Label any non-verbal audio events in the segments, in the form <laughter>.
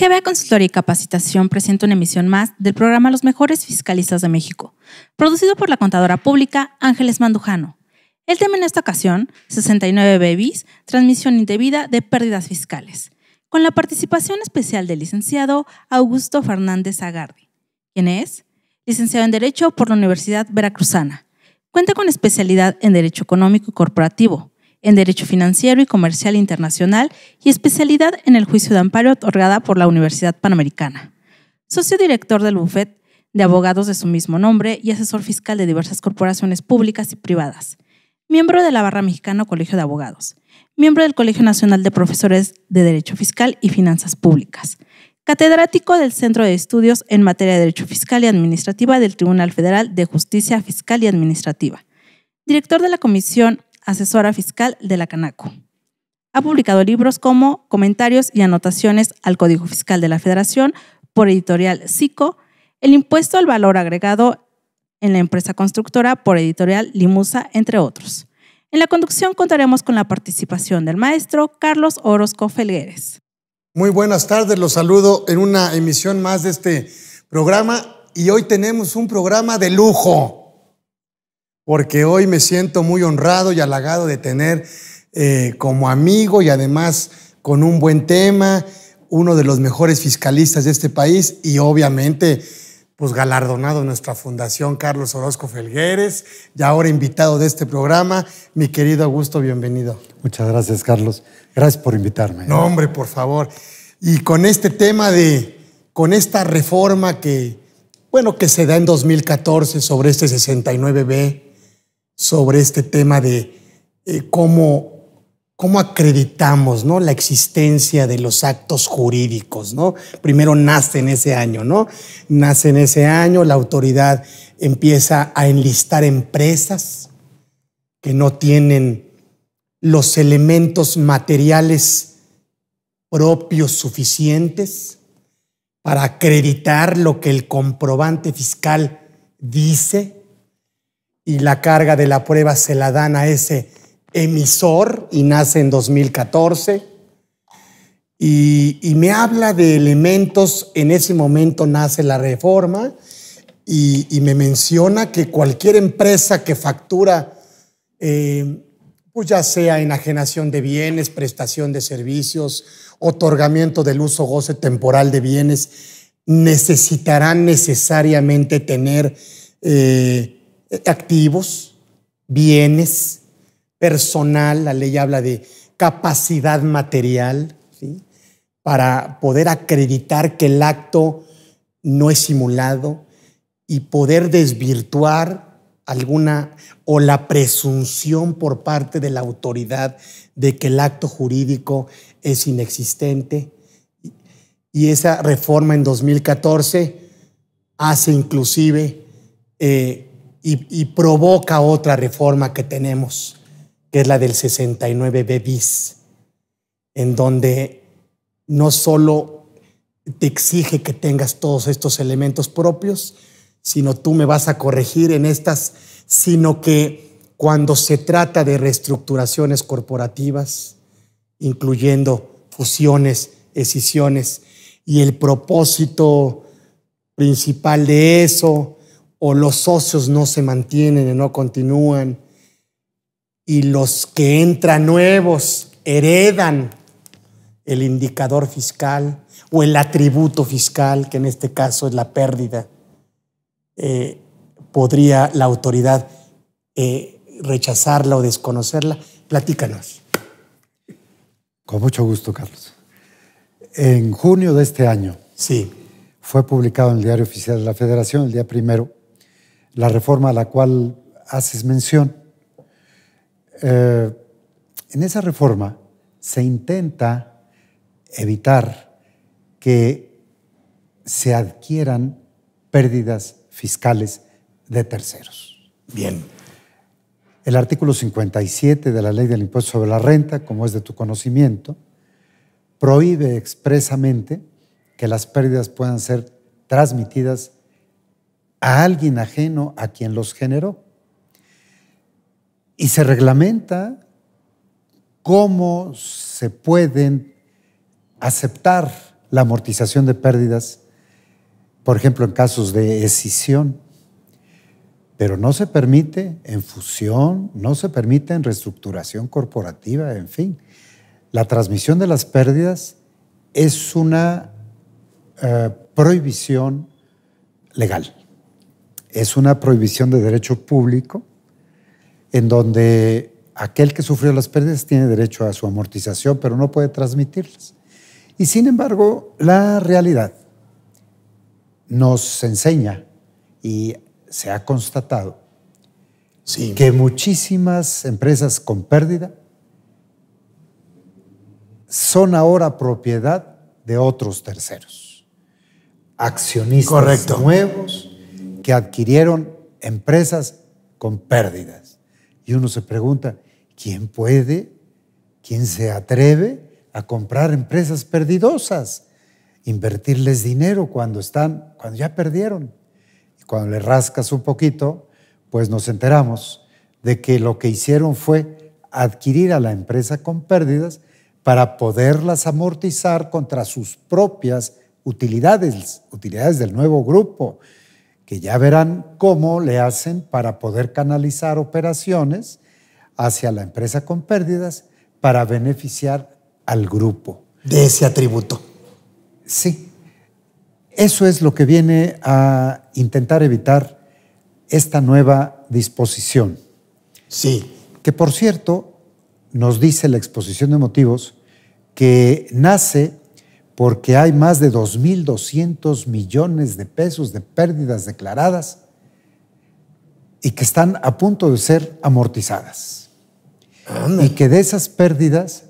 GBA Consultoría y Capacitación presenta una emisión más del programa Los Mejores Fiscalistas de México, producido por la contadora pública Ángeles Mandujano. El tema en esta ocasión, 69 babies, transmisión indebida de pérdidas fiscales, con la participación especial del licenciado Augusto Fernández Agardi, quien es licenciado en Derecho por la Universidad Veracruzana. Cuenta con especialidad en Derecho Económico y Corporativo, en Derecho Financiero y Comercial Internacional y especialidad en el juicio de amparo otorgada por la Universidad Panamericana. Socio director del Buffet de abogados de su mismo nombre y asesor fiscal de diversas corporaciones públicas y privadas. Miembro de la Barra Mexicana Colegio de Abogados. Miembro del Colegio Nacional de Profesores de Derecho Fiscal y Finanzas Públicas. Catedrático del Centro de Estudios en Materia de Derecho Fiscal y Administrativa del Tribunal Federal de Justicia Fiscal y Administrativa. Director de la Comisión asesora fiscal de la Canaco. Ha publicado libros como Comentarios y Anotaciones al Código Fiscal de la Federación por editorial SICO, El Impuesto al Valor Agregado en la Empresa Constructora por editorial Limusa, entre otros. En la conducción contaremos con la participación del maestro Carlos Orozco Felgueres. Muy buenas tardes, los saludo en una emisión más de este programa y hoy tenemos un programa de lujo porque hoy me siento muy honrado y halagado de tener eh, como amigo y además con un buen tema, uno de los mejores fiscalistas de este país y obviamente pues galardonado nuestra fundación Carlos Orozco Felgueres y ahora invitado de este programa. Mi querido Augusto, bienvenido. Muchas gracias, Carlos. Gracias por invitarme. No, hombre, por favor. Y con este tema de, con esta reforma que, bueno, que se da en 2014 sobre este 69B, sobre este tema de eh, cómo, cómo acreditamos ¿no? la existencia de los actos jurídicos. ¿no? Primero nace en ese año, ¿no? Nace en ese año, la autoridad empieza a enlistar empresas que no tienen los elementos materiales propios suficientes para acreditar lo que el comprobante fiscal dice y la carga de la prueba se la dan a ese emisor y nace en 2014. Y, me habla de elementos, en ese momento nace la reforma y, me menciona que cualquier empresa que factura, eh, pues ya sea enajenación de bienes, prestación de servicios, otorgamiento del uso goce temporal de bienes, necesitarán necesariamente tener... Eh, activos, bienes, personal, la ley habla de capacidad material, para poder acreditar que el acto no es simulado y poder desvirtuar alguna o la presunción por parte de la autoridad de que el acto jurídico es inexistente. Y esa reforma en 2014 hace inclusive eh, y, provoca otra reforma que tenemos, que es la del 69b bis, en donde no solo te exige que tengas todos estos elementos propios, sino tú me vas a corregir en estas, sino que cuando se trata de reestructuraciones corporativas, incluyendo fusiones, escisiones, y el propósito principal de eso o los socios no se mantienen no continúan y los que entran nuevos heredan el indicador fiscal o el atributo fiscal, que en este caso es la pérdida, eh, podría la autoridad eh, rechazarla o desconocerla. Platícanos. Con mucho gusto, Carlos. En junio de este año sí. fue publicado en el Diario Oficial de la Federación, el día primero, la reforma a la cual haces mención. Eh, en esa reforma se intenta evitar que se adquieran pérdidas fiscales de terceros. Bien. El artículo 57 de la Ley del Impuesto sobre la Renta, como es de tu conocimiento, prohíbe expresamente que las pérdidas puedan ser transmitidas a alguien ajeno a quien los generó. Y se reglamenta cómo se pueden aceptar la amortización de pérdidas, por ejemplo, en casos de escisión. Pero no se permite en fusión, no se permite en reestructuración corporativa, en fin. La transmisión de las pérdidas es una eh, prohibición legal es una prohibición de derecho público en donde aquel que sufrió las pérdidas tiene derecho a su amortización, pero no puede transmitirlas. Y sin embargo, la realidad nos enseña y se ha constatado que muchísimas empresas con pérdida son ahora propiedad de otros terceros, accionistas nuevos adquirieron empresas con pérdidas. Y uno se pregunta, ¿quién puede, quién se atreve a comprar empresas perdidosas? Invertirles dinero cuando están, cuando ya perdieron. Y cuando le rascas un poquito, pues nos enteramos de que lo que hicieron fue adquirir a la empresa con pérdidas para poderlas amortizar contra sus propias utilidades, utilidades del nuevo grupo, que ya verán cómo le hacen para poder canalizar operaciones hacia la empresa con pérdidas para beneficiar al grupo. De ese atributo. Sí. Eso es lo que viene a intentar evitar esta nueva disposición. Sí. Que por cierto, nos dice la exposición de motivos que nace porque hay más de 2.200 millones de pesos de pérdidas declaradas y que están a punto de ser amortizadas. Y que de esas pérdidas,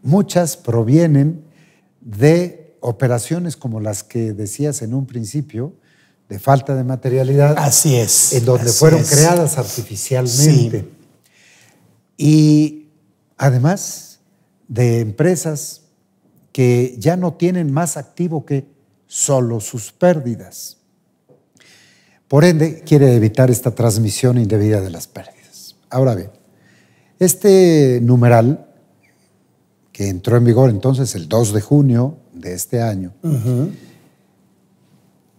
muchas provienen de operaciones como las que decías en un principio, de falta de materialidad. Así es. En donde fueron creadas artificialmente. Y además de empresas que ya no tienen más activo que solo sus pérdidas. Por ende, quiere evitar esta transmisión indebida de las pérdidas. Ahora bien, este numeral, que entró en vigor entonces el 2 de junio de este año,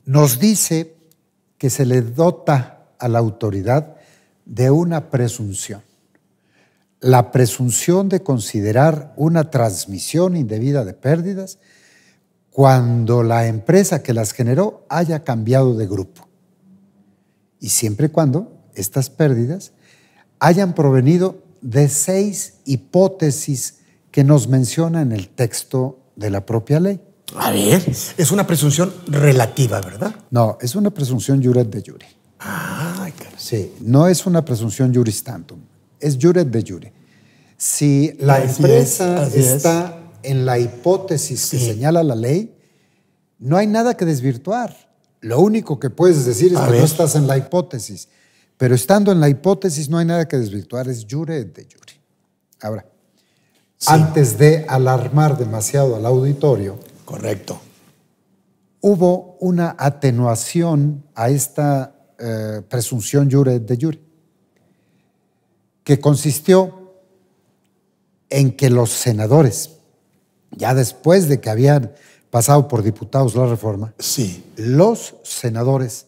nos dice que se le dota a la autoridad de una presunción la presunción de considerar una transmisión indebida de pérdidas cuando la empresa que las generó haya cambiado de grupo. Y siempre y cuando estas pérdidas hayan provenido de seis hipótesis que nos menciona en el texto de la propia ley. A ver, es una presunción relativa, ¿verdad? No, es una presunción juret de jure. Ah, claro. Sí, no es una presunción juris tantum es jure de Jure. Si la empresa está en la hipótesis que señala la ley, no hay nada que desvirtuar. Lo único que puedes decir es que no estás en la hipótesis. Pero estando en la hipótesis no hay nada que desvirtuar, es Jure de Jure. Ahora, antes de alarmar demasiado al auditorio. Correcto. Hubo una atenuación a esta eh, presunción Jure de Jure que consistió en que los senadores, ya después de que habían pasado por diputados la reforma, los senadores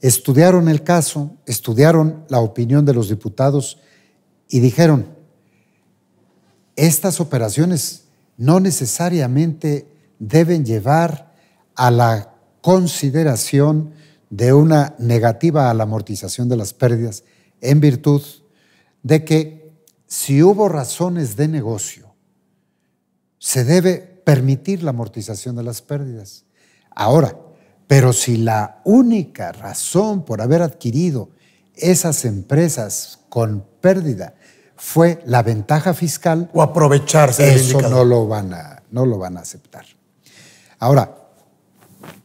estudiaron el caso, estudiaron la opinión de los diputados y dijeron, estas operaciones no necesariamente deben llevar a la consideración de una negativa a la amortización de las pérdidas en virtud de que si hubo razones de negocio, se debe permitir la amortización de las pérdidas. Ahora, pero si la única razón por haber adquirido esas empresas con pérdida fue la ventaja fiscal o aprovecharse eso no lo van a no lo van a aceptar. Ahora,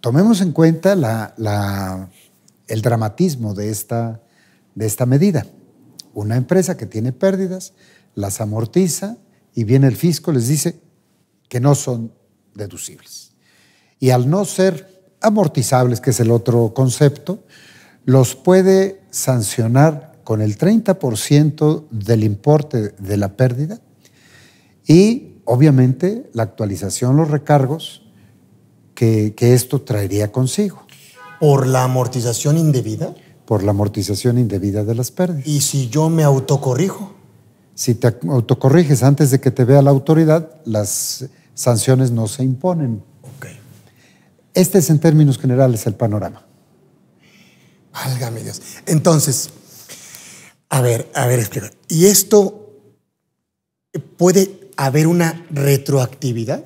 tomemos en cuenta el dramatismo de esta, de esta medida. Una empresa que tiene pérdidas las amortiza y viene el fisco, les dice que no son deducibles. Y al no ser amortizables, que es el otro concepto, los puede sancionar con el 30% del importe de la pérdida y obviamente la actualización, los recargos que, que esto traería consigo. ¿Por la amortización indebida? Por la amortización indebida de las pérdidas. ¿Y si yo me autocorrijo? Si te autocorriges antes de que te vea la autoridad, las sanciones no se imponen. Ok. Este es en términos generales el panorama. Válgame Dios. Entonces, a ver, a ver, explica. ¿Y esto puede haber una retroactividad?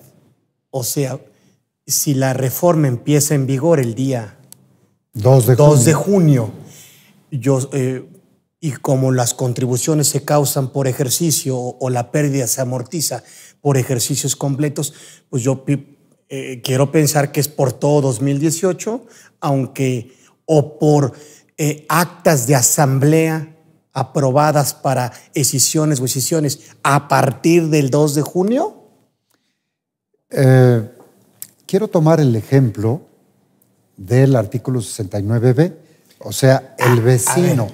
O sea, si la reforma empieza en vigor el día 2 de, de junio, yo, eh, y como las contribuciones se causan por ejercicio o, la pérdida se amortiza por ejercicios completos, pues yo eh, quiero pensar que es por todo 2018, aunque o por eh, actas de asamblea aprobadas para escisiones o escisiones a partir del 2 de junio? quiero tomar el ejemplo del artículo 69b o sea, el ah, vecino.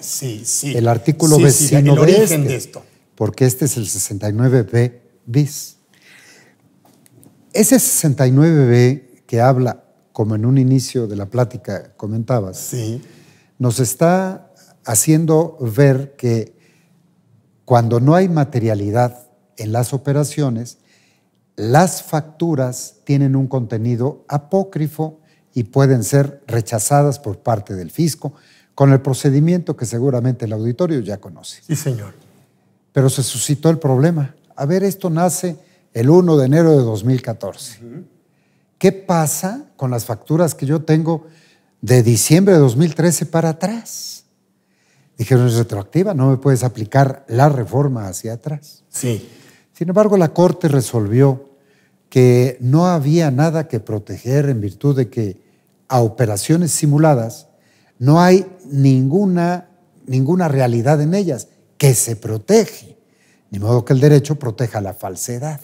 El artículo vecino este, de, esto. Porque este es el 69b bis. Ese 69b que habla, como en un inicio de la plática comentabas, nos está haciendo ver que cuando no hay materialidad en las operaciones, las facturas tienen un contenido apócrifo y pueden ser rechazadas por parte del fisco con el procedimiento que seguramente el auditorio ya conoce. Sí, señor. Pero se suscitó el problema. A ver, esto nace el 1 de enero de 2014. ¿Qué pasa con las facturas que yo tengo de diciembre de 2013 para atrás? Dijeron, es retroactiva, no me puedes aplicar la reforma hacia atrás. Sí. Sin embargo, la Corte resolvió que no había nada que proteger en virtud de que a operaciones simuladas, no hay ninguna, ninguna realidad en ellas que se protege, ni modo que el derecho proteja la falsedad.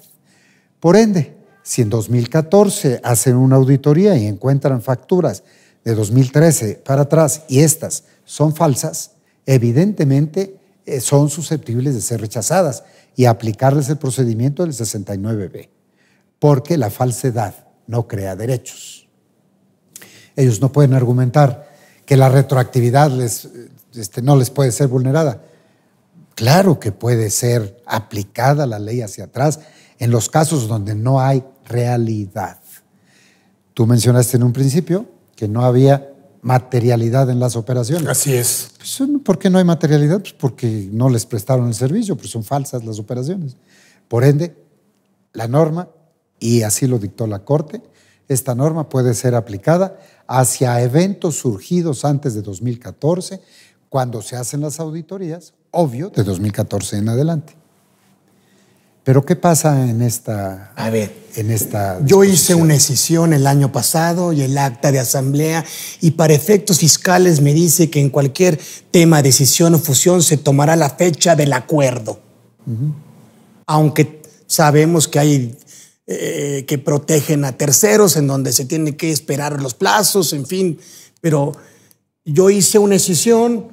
Por ende, si en 2014 hacen una auditoría y encuentran facturas de 2013 para atrás y estas son falsas, evidentemente eh, son susceptibles de ser rechazadas y aplicarles el procedimiento del 69B, porque la falsedad no crea derechos. Ellos no pueden argumentar que la retroactividad les, este, no les puede ser vulnerada. Claro que puede ser aplicada la ley hacia atrás en los casos donde no hay realidad. Tú mencionaste en un principio que no había materialidad en las operaciones. Así es. Pues, ¿Por qué no hay materialidad? Pues porque no les prestaron el servicio, pues son falsas las operaciones. Por ende, la norma, y así lo dictó la Corte, esta norma puede ser aplicada hacia eventos surgidos antes de 2014, cuando se hacen las auditorías, obvio, de 2014 en adelante. Pero ¿qué pasa en esta? A ver, en esta. Yo hice una decisión el año pasado y el acta de asamblea y para efectos fiscales me dice que en cualquier tema, decisión o fusión se tomará la fecha del acuerdo. Aunque sabemos que hay eh, que protegen a terceros, en donde se tiene que esperar los plazos, en fin. Pero yo hice una decisión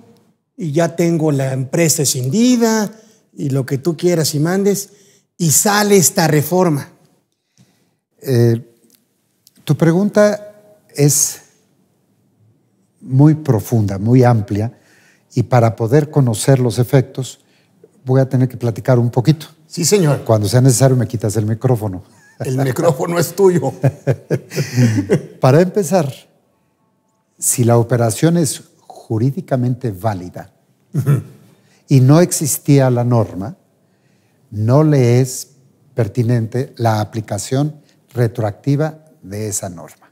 y ya tengo la empresa escindida y lo que tú quieras y mandes, y sale esta reforma. Eh, tu pregunta es muy profunda, muy amplia, y para poder conocer los efectos voy a tener que platicar un poquito. Sí, señor. Cuando sea necesario me quitas el micrófono. El micrófono es tuyo. <laughs> Para empezar, si la operación es jurídicamente válida y no existía la norma, no le es pertinente la aplicación retroactiva de esa norma,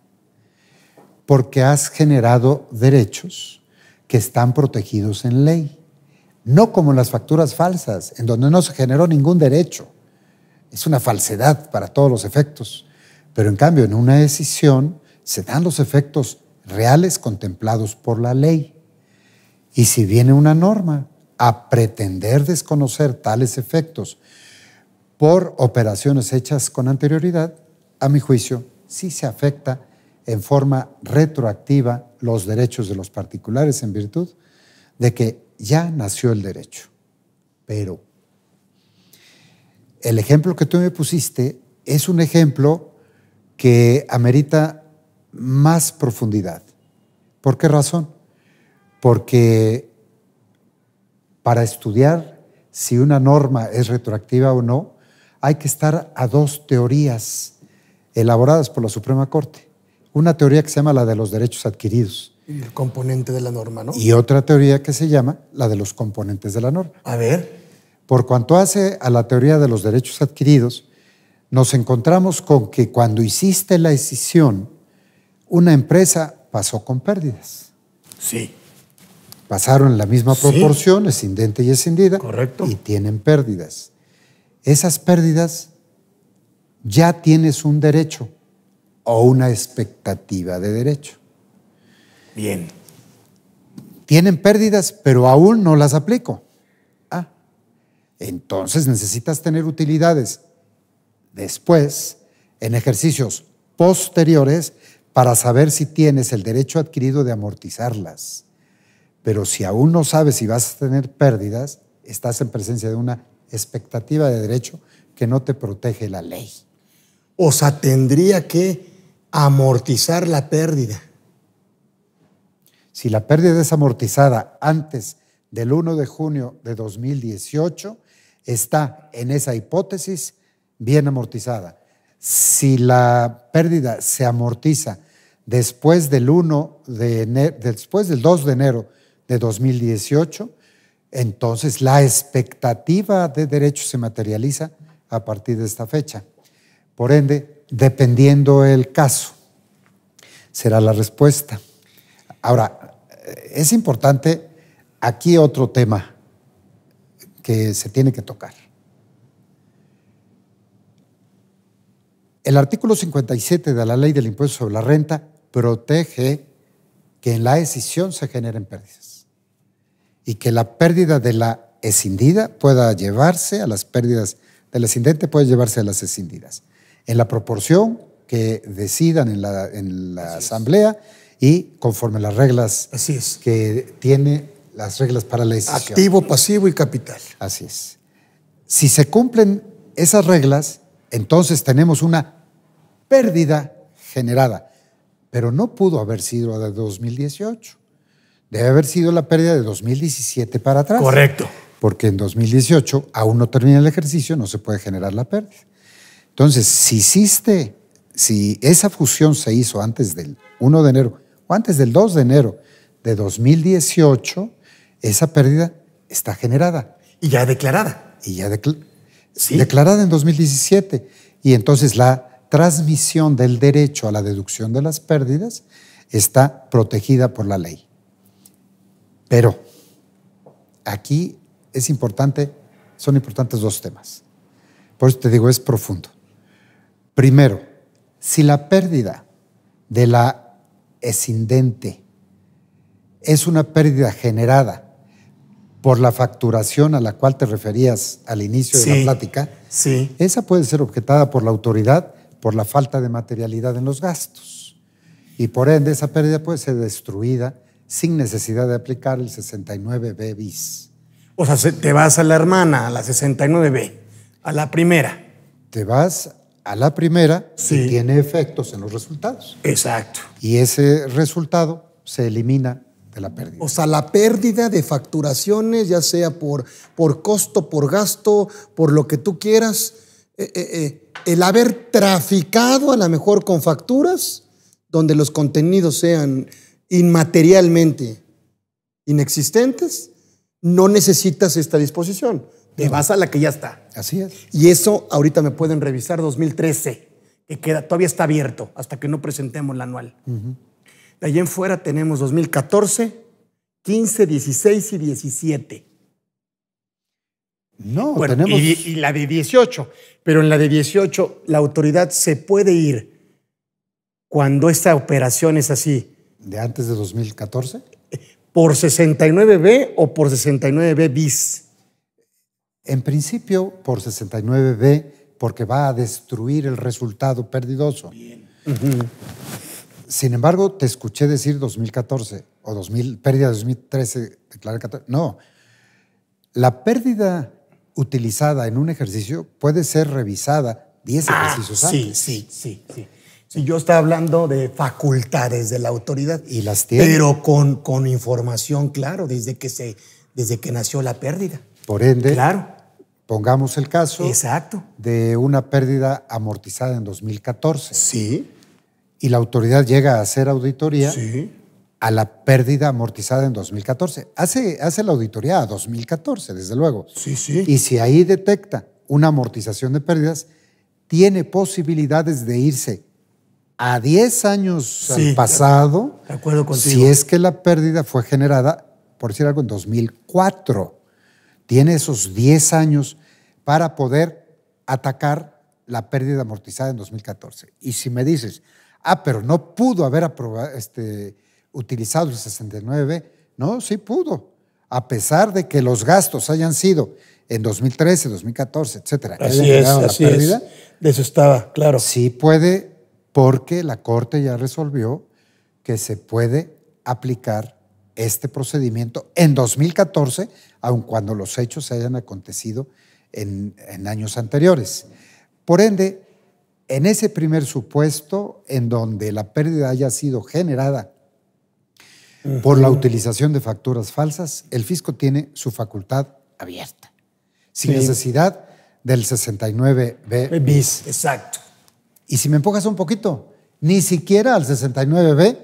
porque has generado derechos que están protegidos en ley, no como las facturas falsas, en donde no se generó ningún derecho. Es una falsedad para todos los efectos. Pero en cambio, en una decisión se dan los efectos reales contemplados por la ley. Y si viene una norma a pretender desconocer tales efectos por operaciones hechas con anterioridad, a mi juicio, sí se afecta en forma retroactiva los derechos de los particulares en virtud de que ya nació el derecho. Pero el ejemplo que tú me pusiste es un ejemplo que amerita más profundidad. ¿Por qué razón? Porque para estudiar si una norma es retroactiva o no, hay que estar a dos teorías elaboradas por la Suprema Corte. Una teoría que se llama la de los derechos adquiridos. El componente de la norma, ¿no? Y otra teoría que se llama la de los componentes de la norma. A ver. Por cuanto hace a la teoría de los derechos adquiridos, nos encontramos con que cuando hiciste la decisión, una empresa pasó con pérdidas. Sí. Pasaron en la misma proporción, ascendente y ascendida. Correcto. Y tienen pérdidas. Esas pérdidas ya tienes un derecho o una expectativa de derecho. Bien. Tienen pérdidas, pero aún no las aplico. Entonces necesitas tener utilidades después en ejercicios posteriores para saber si tienes el derecho adquirido de amortizarlas. Pero si aún no sabes si vas a tener pérdidas, estás en presencia de una expectativa de derecho que no te protege la ley. O sea, tendría que amortizar la pérdida. Si la pérdida es amortizada antes del 1 de junio de 2018, está en esa hipótesis bien amortizada. Si la pérdida se amortiza después del 1 de después del 2 de enero de 2018, entonces la expectativa de derecho se materializa a partir de esta fecha. Por ende, dependiendo el caso, será la respuesta. Ahora, es importante aquí otro tema que se tiene que tocar. El artículo 57 de la ley del impuesto sobre la renta protege que en la escisión se generen pérdidas y que la pérdida de la escindida pueda llevarse a las pérdidas del ascendente, puede llevarse a las escindidas, en la proporción que decidan en la, asamblea y conforme las reglas que tiene las reglas para la decisión. Activo, pasivo y capital. Así es. Si se cumplen esas reglas, entonces tenemos una pérdida generada, pero no pudo haber sido la de 2018. Debe haber sido la pérdida de 2017 para atrás. Correcto. Porque en 2018 aún no termina el ejercicio, no se puede generar la pérdida. Entonces, si hiciste, si esa fusión se hizo antes del 1 de enero o antes del 2 de enero de 2018, esa pérdida está generada. Y ya declarada. Y ya declarada en 2017. Y entonces la transmisión del derecho a la deducción de las pérdidas está protegida por la ley. Pero aquí es importante, son importantes dos temas. Por eso te digo, es profundo. Primero, si la pérdida de la escindente es una pérdida generada por la facturación a la cual te referías al inicio de la plática, sí. esa puede ser objetada por la autoridad por la falta de materialidad en los gastos. Y por ende, esa pérdida puede ser destruida sin necesidad de aplicar el 69B bis. O sea, te vas a la hermana, a la 69B, a la primera. Te vas a la primera si tiene efectos en los resultados. Exacto. Y ese resultado se elimina o sea, la pérdida de facturaciones, ya sea por, por costo, por gasto, por lo que tú quieras. Eh, eh, eh, el haber traficado a lo mejor con facturas donde los contenidos sean inmaterialmente inexistentes, no necesitas esta disposición. Te vas a la que ya está. Así es. Y eso ahorita me pueden revisar 2013, que queda, todavía está abierto hasta que no presentemos la anual allá en fuera tenemos 2014, 15, 16 y 17. No, tenemos... y, la de 18. Pero en la de 18 la autoridad se puede ir cuando esta operación es así. ¿De antes de 2014? ¿Por 69B o por 69B bis? En principio, por 69B, porque va a destruir el resultado perdidoso. Bien. Sin embargo, te escuché decir 2014 o 2000, pérdida de 2013, declarar 14. No. La pérdida utilizada en un ejercicio puede ser revisada 10 ah, ejercicios antes. Sí, sí, sí, sí. Si yo estaba hablando de facultades de la autoridad. Y las tiene. Pero con, con información, claro, desde que, se, desde que nació la pérdida. Por ende. Claro. Pongamos el caso. Exacto. De una pérdida amortizada en 2014. Sí y la autoridad llega a hacer auditoría a la pérdida amortizada en 2014. Hace, hace la auditoría a 2014, desde luego. Sí, sí. Y si ahí detecta una amortización de pérdidas, tiene posibilidades de irse a 10 años al pasado, de acuerdo contigo. si es que la pérdida fue generada, por decir algo, en 2004. Tiene esos 10 años para poder atacar la pérdida amortizada en 2014. Y si me dices, Ah, pero no pudo haber este, utilizado el 69, no, sí pudo, a pesar de que los gastos hayan sido en 2013, 2014, etcétera. Así es, así es. De eso estaba, claro. Sí puede, porque la Corte ya resolvió que se puede aplicar este procedimiento en 2014, aun cuando los hechos se hayan acontecido en años anteriores. Por ende, en ese primer supuesto, en donde la pérdida haya sido generada por la utilización de facturas falsas, el fisco tiene su facultad abierta, sin necesidad del 69B bis. Exacto. Y si me empujas un poquito, ni siquiera al 69B,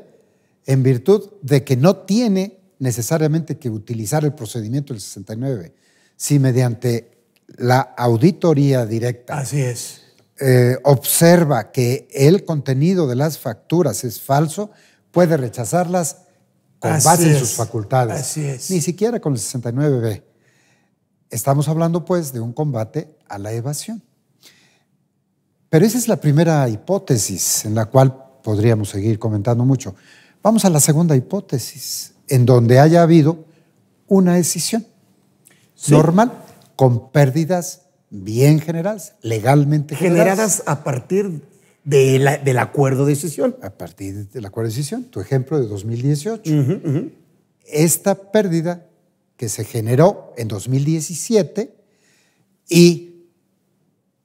en virtud de que no tiene necesariamente que utilizar el procedimiento del 69, b si mediante la auditoría directa. Así es eh, observa que el contenido de las facturas es falso, puede rechazarlas con base en sus facultades. Así es. Ni siquiera con el 69B. Estamos hablando, pues, de un combate a la evasión. Pero esa es la primera hipótesis en la cual podríamos seguir comentando mucho. Vamos a la segunda hipótesis, en donde haya habido una decisión normal con pérdidas bien generadas, legalmente generadas. Generadas a partir de la, del acuerdo de decisión. A partir del acuerdo de decisión, tu ejemplo de 2018. Esta pérdida que se generó en 2017 y,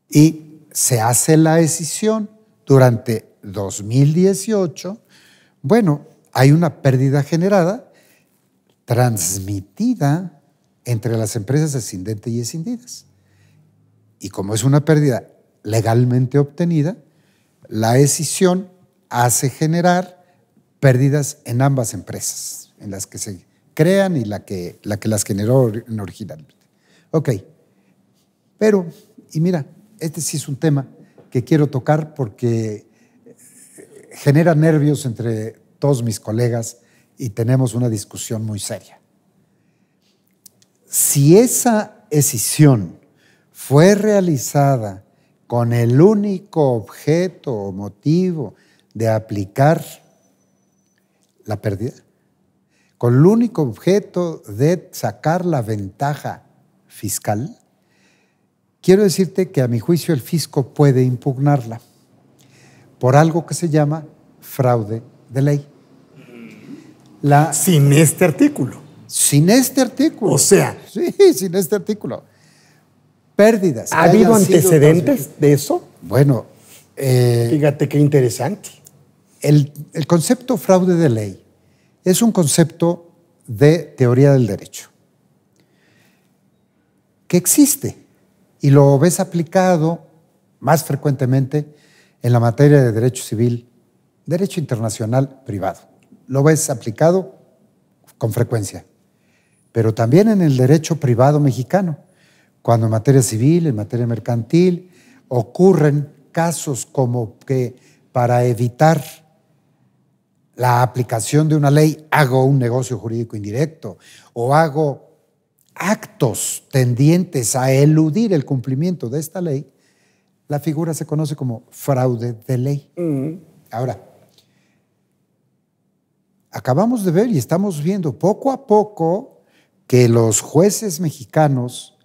y se hace la decisión durante 2018, bueno, hay una pérdida generada transmitida entre las empresas ascendentes y escindidas y como es una pérdida legalmente obtenida, la escisión hace generar pérdidas en ambas empresas, en las que se crean y la que, la que las generó originalmente. Ok, pero, y mira, este sí es un tema que quiero tocar porque genera nervios entre todos mis colegas y tenemos una discusión muy seria. Si esa escisión fue realizada con el único objeto o motivo de aplicar la pérdida, con el único objeto de sacar la ventaja fiscal, quiero decirte que a mi juicio el fisco puede impugnarla por algo que se llama fraude de ley. La, sin este artículo. Sin este artículo. O sea. Sí, sin este artículo. ¿Ha habido antecedentes de eso? Bueno. Eh, Fíjate qué interesante. el concepto fraude de ley es un concepto de teoría del derecho que existe y lo ves aplicado más frecuentemente en la materia de derecho civil, derecho internacional privado. Lo ves aplicado con frecuencia, pero también en el derecho privado mexicano cuando en materia civil, en materia mercantil, ocurren casos como que para evitar la aplicación de una ley hago un negocio jurídico indirecto o hago actos tendientes a eludir el cumplimiento de esta ley, la figura se conoce como fraude de ley. Mm. Ahora, acabamos de ver y estamos viendo poco a poco que los jueces mexicanos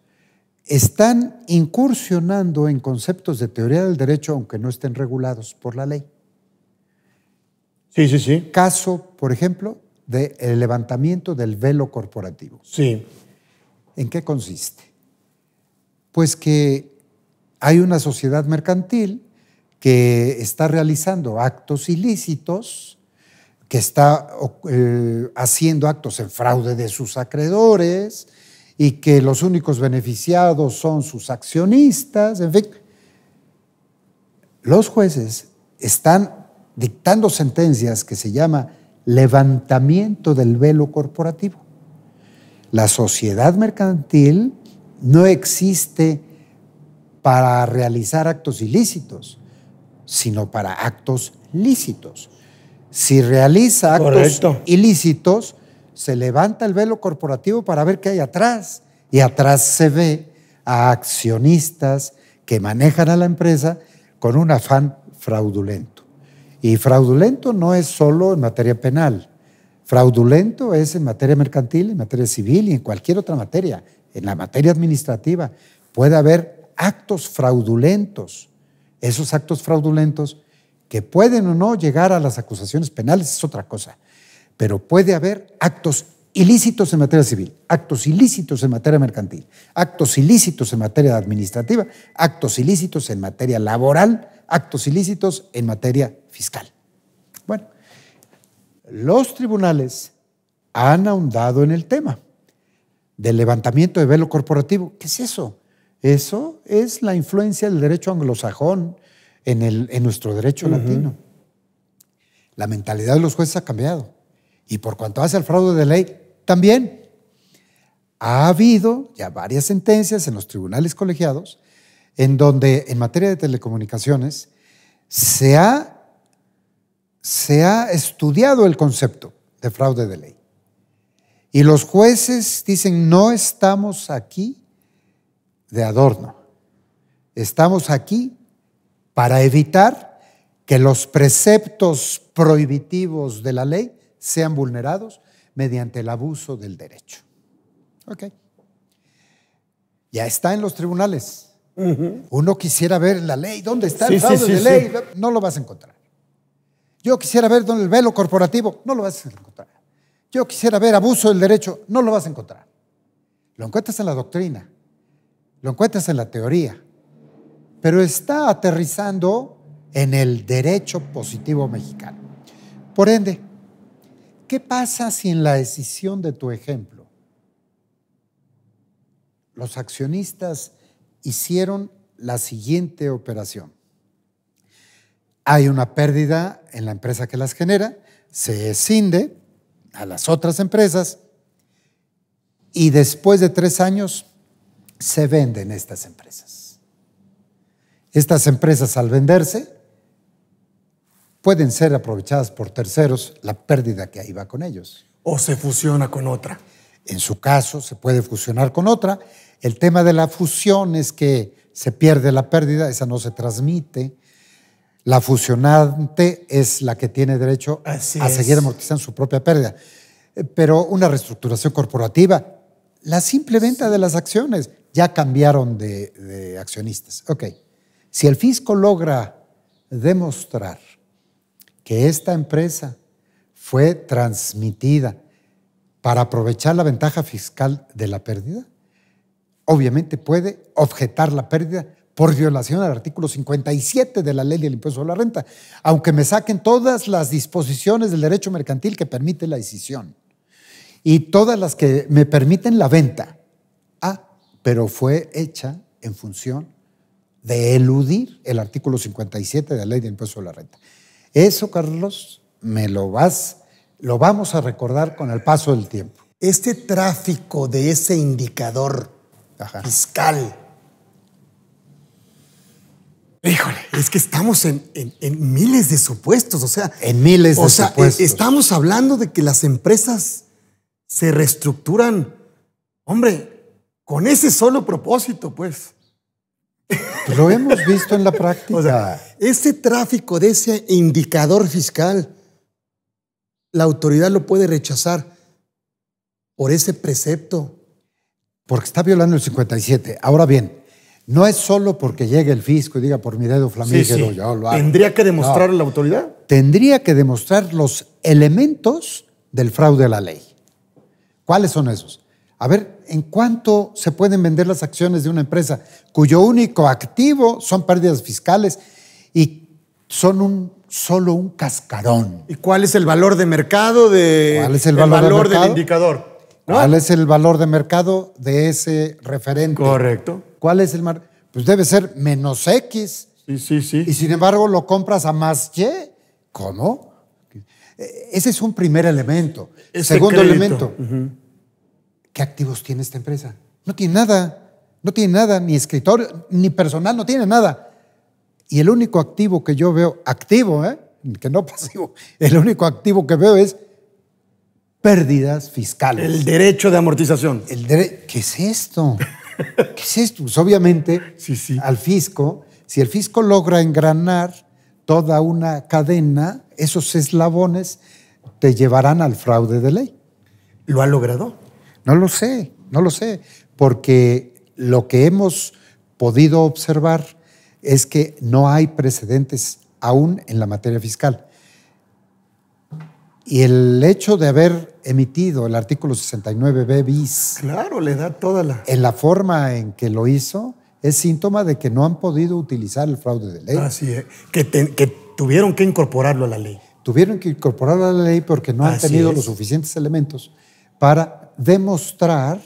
están incursionando en conceptos de teoría del derecho aunque no estén regulados por la ley. Sí, sí, sí. Caso, por ejemplo, del levantamiento del velo corporativo. Sí. ¿En qué consiste? Pues que hay una sociedad mercantil que está realizando actos ilícitos, que está eh, haciendo actos en fraude de sus acreedores, y que los únicos beneficiados son sus accionistas, en fin. Los jueces están dictando sentencias que se llama levantamiento del velo corporativo. La sociedad mercantil no existe para realizar actos ilícitos, sino para actos lícitos. Si realiza actos ilícitos, se levanta el velo corporativo para ver qué hay atrás. Y atrás se ve a accionistas que manejan a la empresa con un afán fraudulento. Y fraudulento no es solo en materia penal. Fraudulento es en materia mercantil, en materia civil y en cualquier otra materia. En la materia administrativa puede haber actos fraudulentos. Esos actos fraudulentos que pueden o no llegar a las acusaciones penales es otra cosa pero puede haber actos ilícitos en materia civil, actos ilícitos en materia mercantil, actos ilícitos en materia administrativa, actos ilícitos en materia laboral, actos ilícitos en materia fiscal. Bueno, los tribunales han ahondado en el tema del levantamiento de velo corporativo. ¿Qué es eso? Eso es la influencia del derecho anglosajón en, nuestro derecho latino. La mentalidad de los jueces ha cambiado. Y por cuanto hace el fraude de ley, también ha habido ya varias sentencias en los tribunales colegiados en donde en materia de telecomunicaciones se se ha estudiado el concepto de fraude de ley. Y los jueces dicen, no estamos aquí de adorno, estamos aquí para evitar que los preceptos prohibitivos de la ley sean vulnerados mediante el abuso del derecho. Ok. Ya está en los tribunales. Uno quisiera ver la ley, ¿dónde está el fraude de ley? No lo vas a encontrar. Yo quisiera ver dónde el velo corporativo, no lo vas a encontrar. Yo quisiera ver abuso del derecho, no lo vas a encontrar. Lo encuentras en la doctrina, lo encuentras en la teoría, pero está aterrizando en el derecho positivo mexicano. Por ende, ¿qué pasa si en la decisión de tu ejemplo los accionistas hicieron la siguiente operación? Hay una pérdida en la empresa que las genera, se escinde a las otras empresas y después de tres años se venden estas empresas. Estas empresas al venderse pueden ser aprovechadas por terceros la pérdida que ahí va con ellos. O se fusiona con otra. En su caso, se puede fusionar con otra. El tema de la fusión es que se pierde la pérdida, esa no se transmite. La fusionante es la que tiene derecho a seguir amortizando su propia pérdida. Pero una reestructuración corporativa, la simple venta de las acciones, ya cambiaron de, de accionistas. Ok, si el fisco logra demostrar que esta empresa fue transmitida para aprovechar la ventaja fiscal de la pérdida, obviamente puede objetar la pérdida por violación al artículo 57 de la ley del impuesto a la renta, aunque me saquen todas las disposiciones del derecho mercantil que permite la decisión y todas las que me permiten la venta. Ah, pero fue hecha en función de eludir el artículo 57 de la ley del impuesto a la renta. Eso, Carlos, me lo vas, lo vamos a recordar con el paso del tiempo. Este tráfico de ese indicador fiscal. Híjole, es que estamos en, miles de supuestos, o sea. En miles o sea, e, Estamos hablando de que las empresas se reestructuran, hombre, con ese solo propósito, pues. Pues lo hemos visto en la práctica. ese tráfico de ese indicador fiscal, la autoridad lo puede rechazar por ese precepto. Porque está violando el 57. Ahora bien, no es solo porque llegue el fisco y diga por mi dedo flamígero, ¿Tendría que demostrar la autoridad? Tendría que demostrar los elementos del fraude a la ley. ¿Cuáles son esos? A ver, ¿en cuánto se pueden vender las acciones de una empresa cuyo único activo son pérdidas fiscales y son un, solo un cascarón? ¿Y cuál es el valor de mercado de ¿Cuál es el valor, del indicador? ¿Cuál es el valor de mercado de ese referente? Correcto. ¿Cuál es el pues debe ser menos X. Sí, sí, sí. Y sin embargo lo compras a más Y. ¿Cómo? E, ese es un primer elemento. Segundo elemento. ¿qué activos tiene esta empresa? No tiene nada, no tiene nada, ni escritorio, ni personal, no tiene nada. Y el único activo que yo veo, activo, ¿eh? que no <laughs> pasivo, el único activo que veo es pérdidas fiscales. El derecho de amortización. ¿Qué es esto? ¿Qué es esto? Pues obviamente, <laughs> al fisco, si el fisco logra engranar toda una cadena, esos eslabones te llevarán al fraude de ley. ¿Lo ha logrado? No lo sé, no lo sé, porque lo que hemos podido observar es que no hay precedentes aún en la materia fiscal. Y el hecho de haber emitido el artículo 69b bis. Claro, le da toda la. En la forma en que lo hizo, es síntoma de que no han podido utilizar el fraude de ley. Así es, que, tuvieron que incorporarlo a la ley. Tuvieron que incorporarlo a la ley porque no han tenido los suficientes elementos para demostrar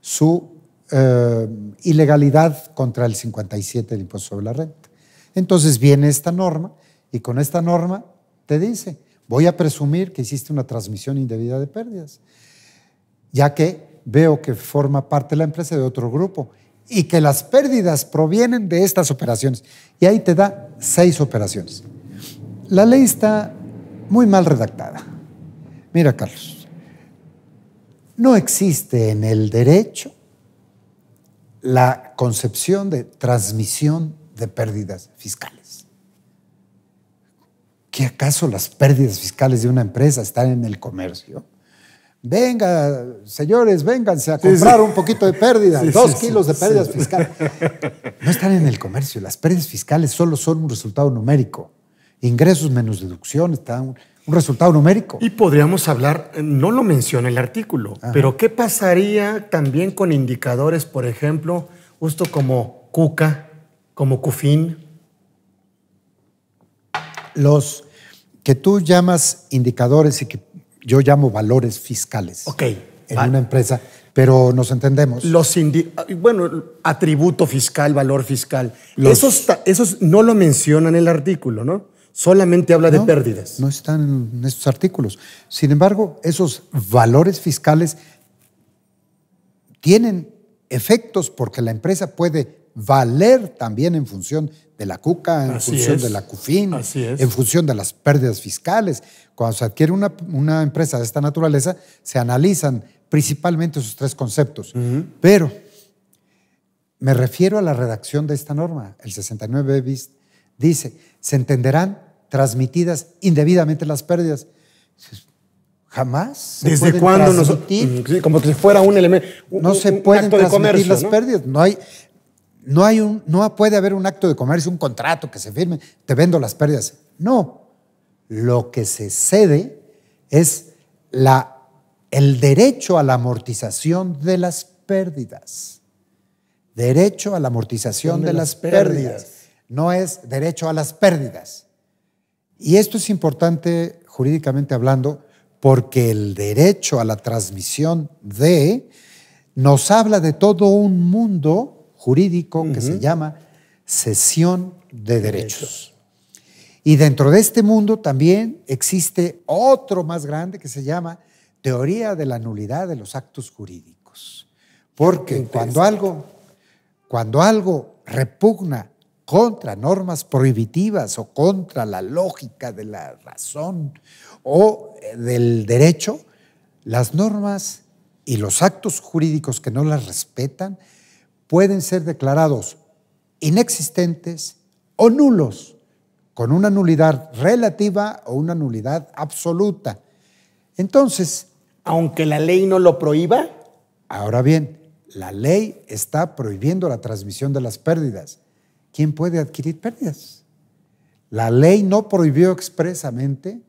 su eh, ilegalidad contra el 57 del impuesto sobre la renta. Entonces viene esta norma y con esta norma te dice, voy a presumir que hiciste una transmisión indebida de pérdidas, ya que veo que forma parte de la empresa de otro grupo y que las pérdidas provienen de estas operaciones. Y ahí te da seis operaciones. La ley está muy mal redactada. Mira, Carlos, no existe en el derecho la concepción de transmisión de pérdidas fiscales. ¿Qué acaso las pérdidas fiscales de una empresa están en el comercio? Venga, señores, vénganse a comprar un poquito de pérdida, dos kilos de pérdidas fiscales. No están en el comercio, las pérdidas fiscales solo son un resultado numérico. Ingresos menos deducciones, resultado numérico. Y podríamos hablar, eh, no lo menciona el artículo, pero ¿qué pasaría también con indicadores, por ejemplo, justo como Cuca, como Cufin? Los que tú llamas indicadores y que yo llamo valores fiscales. Ok. En una empresa, pero nos entendemos. Los bueno, atributo fiscal, valor fiscal. Los, esos no lo mencionan el artículo, ¿no? solamente habla de pérdidas. No están en estos artículos. Sin embargo, esos valores fiscales tienen efectos porque la empresa puede valer también en función de la cuca, en función de la cufin, en función de las pérdidas fiscales. Cuando se adquiere una, empresa de esta naturaleza, se analizan principalmente esos tres conceptos. Pero me refiero a la redacción de esta norma. El 69 bis dice, se entenderán transmitidas indebidamente las pérdidas. Jamás. ¿Desde cuándo nosotros? Mm, como que si fuera un elemento. no se pueden transmitir las pérdidas. No hay. No, hay un, no puede haber un acto de comercio, un contrato que se firme, te vendo las pérdidas. No. Lo que se cede es la, el derecho a la amortización de las pérdidas. Derecho a la amortización de, las pérdidas no es derecho a las pérdidas. Y esto es importante jurídicamente hablando porque el derecho a la transmisión de nos habla de todo un mundo jurídico que se llama cesión de derechos. Y dentro de este mundo también existe otro más grande que se llama teoría de la nulidad de los actos jurídicos. Porque cuando algo, cuando algo repugna contra normas prohibitivas o contra la lógica de la razón o eh, del derecho, las normas y los actos jurídicos que no las respetan pueden ser declarados inexistentes o nulos, con una nulidad relativa o una nulidad absoluta. Entonces... Aunque la ley no lo prohíba. Ahora bien, la ley está prohibiendo la transmisión de las pérdidas. ¿quién puede adquirir pérdidas? La ley no prohibió expresamente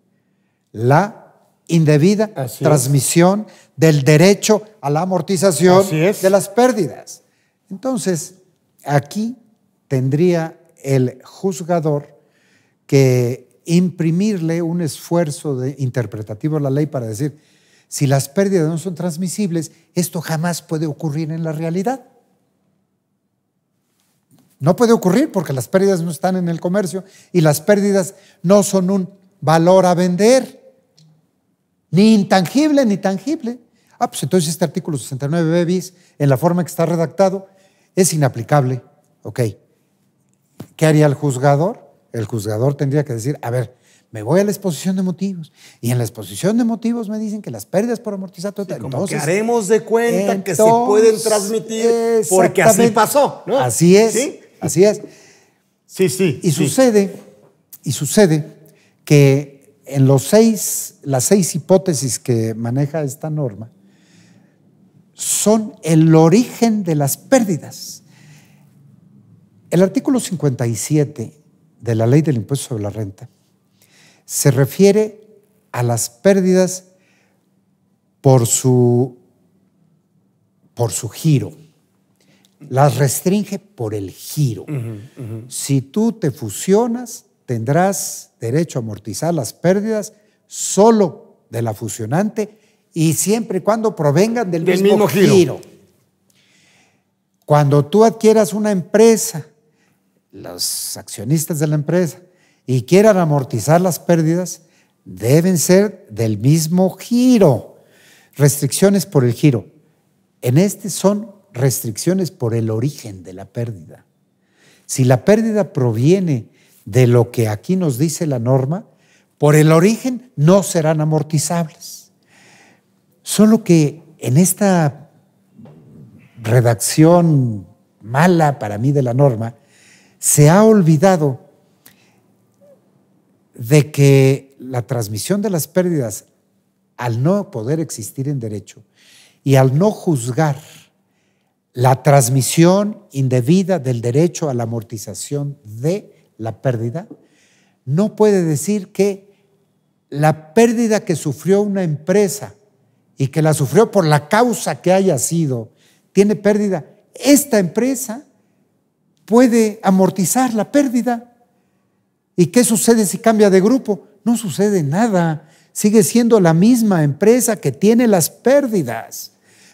la indebida transmisión del derecho a la amortización de las pérdidas. Entonces, aquí tendría el juzgador que imprimirle un esfuerzo interpretativo a la ley para decir, si las pérdidas no son transmisibles, esto jamás puede ocurrir en la realidad. No puede ocurrir porque las pérdidas no están en el comercio y las pérdidas no son un valor a vender, ni intangible ni tangible. Ah, pues entonces este artículo 69b bis, en la forma que está redactado, es inaplicable. Ok. ¿Qué haría el juzgador? El juzgador tendría que decir, a ver, me voy a la exposición de motivos. Y en la exposición de motivos me dicen que las pérdidas por amortizar total. que haremos de cuenta que se pueden transmitir porque así pasó. ¿no? Así es. Así es. Sí, sí. Y sucede, y sucede que en los seis, las seis hipótesis que maneja esta norma son el origen de las pérdidas. El artículo 57 de la ley del impuesto sobre la renta se refiere a las pérdidas por su, por su giro. Las restringe por el giro. Si tú te fusionas, tendrás derecho a amortizar las pérdidas solo de la fusionante y siempre y cuando provengan del, mismo, giro. Cuando tú adquieras una empresa, los accionistas de la empresa, y quieran amortizar las pérdidas, deben ser del mismo giro. Restricciones por el giro. En este son restricciones por el origen de la pérdida. Si la pérdida proviene de lo que aquí nos dice la norma, por el origen no serán amortizables. Solo que en esta redacción mala para mí de la norma, se ha olvidado de que la transmisión de las pérdidas, al no poder existir en derecho y al no juzgar la transmisión indebida del derecho a la amortización de la pérdida, no puede decir que la pérdida que sufrió una empresa y que la sufrió por la causa que haya sido, tiene pérdida. Esta empresa puede amortizar la pérdida. ¿Y qué sucede si cambia de grupo? No sucede nada. Sigue siendo la misma empresa que tiene las pérdidas.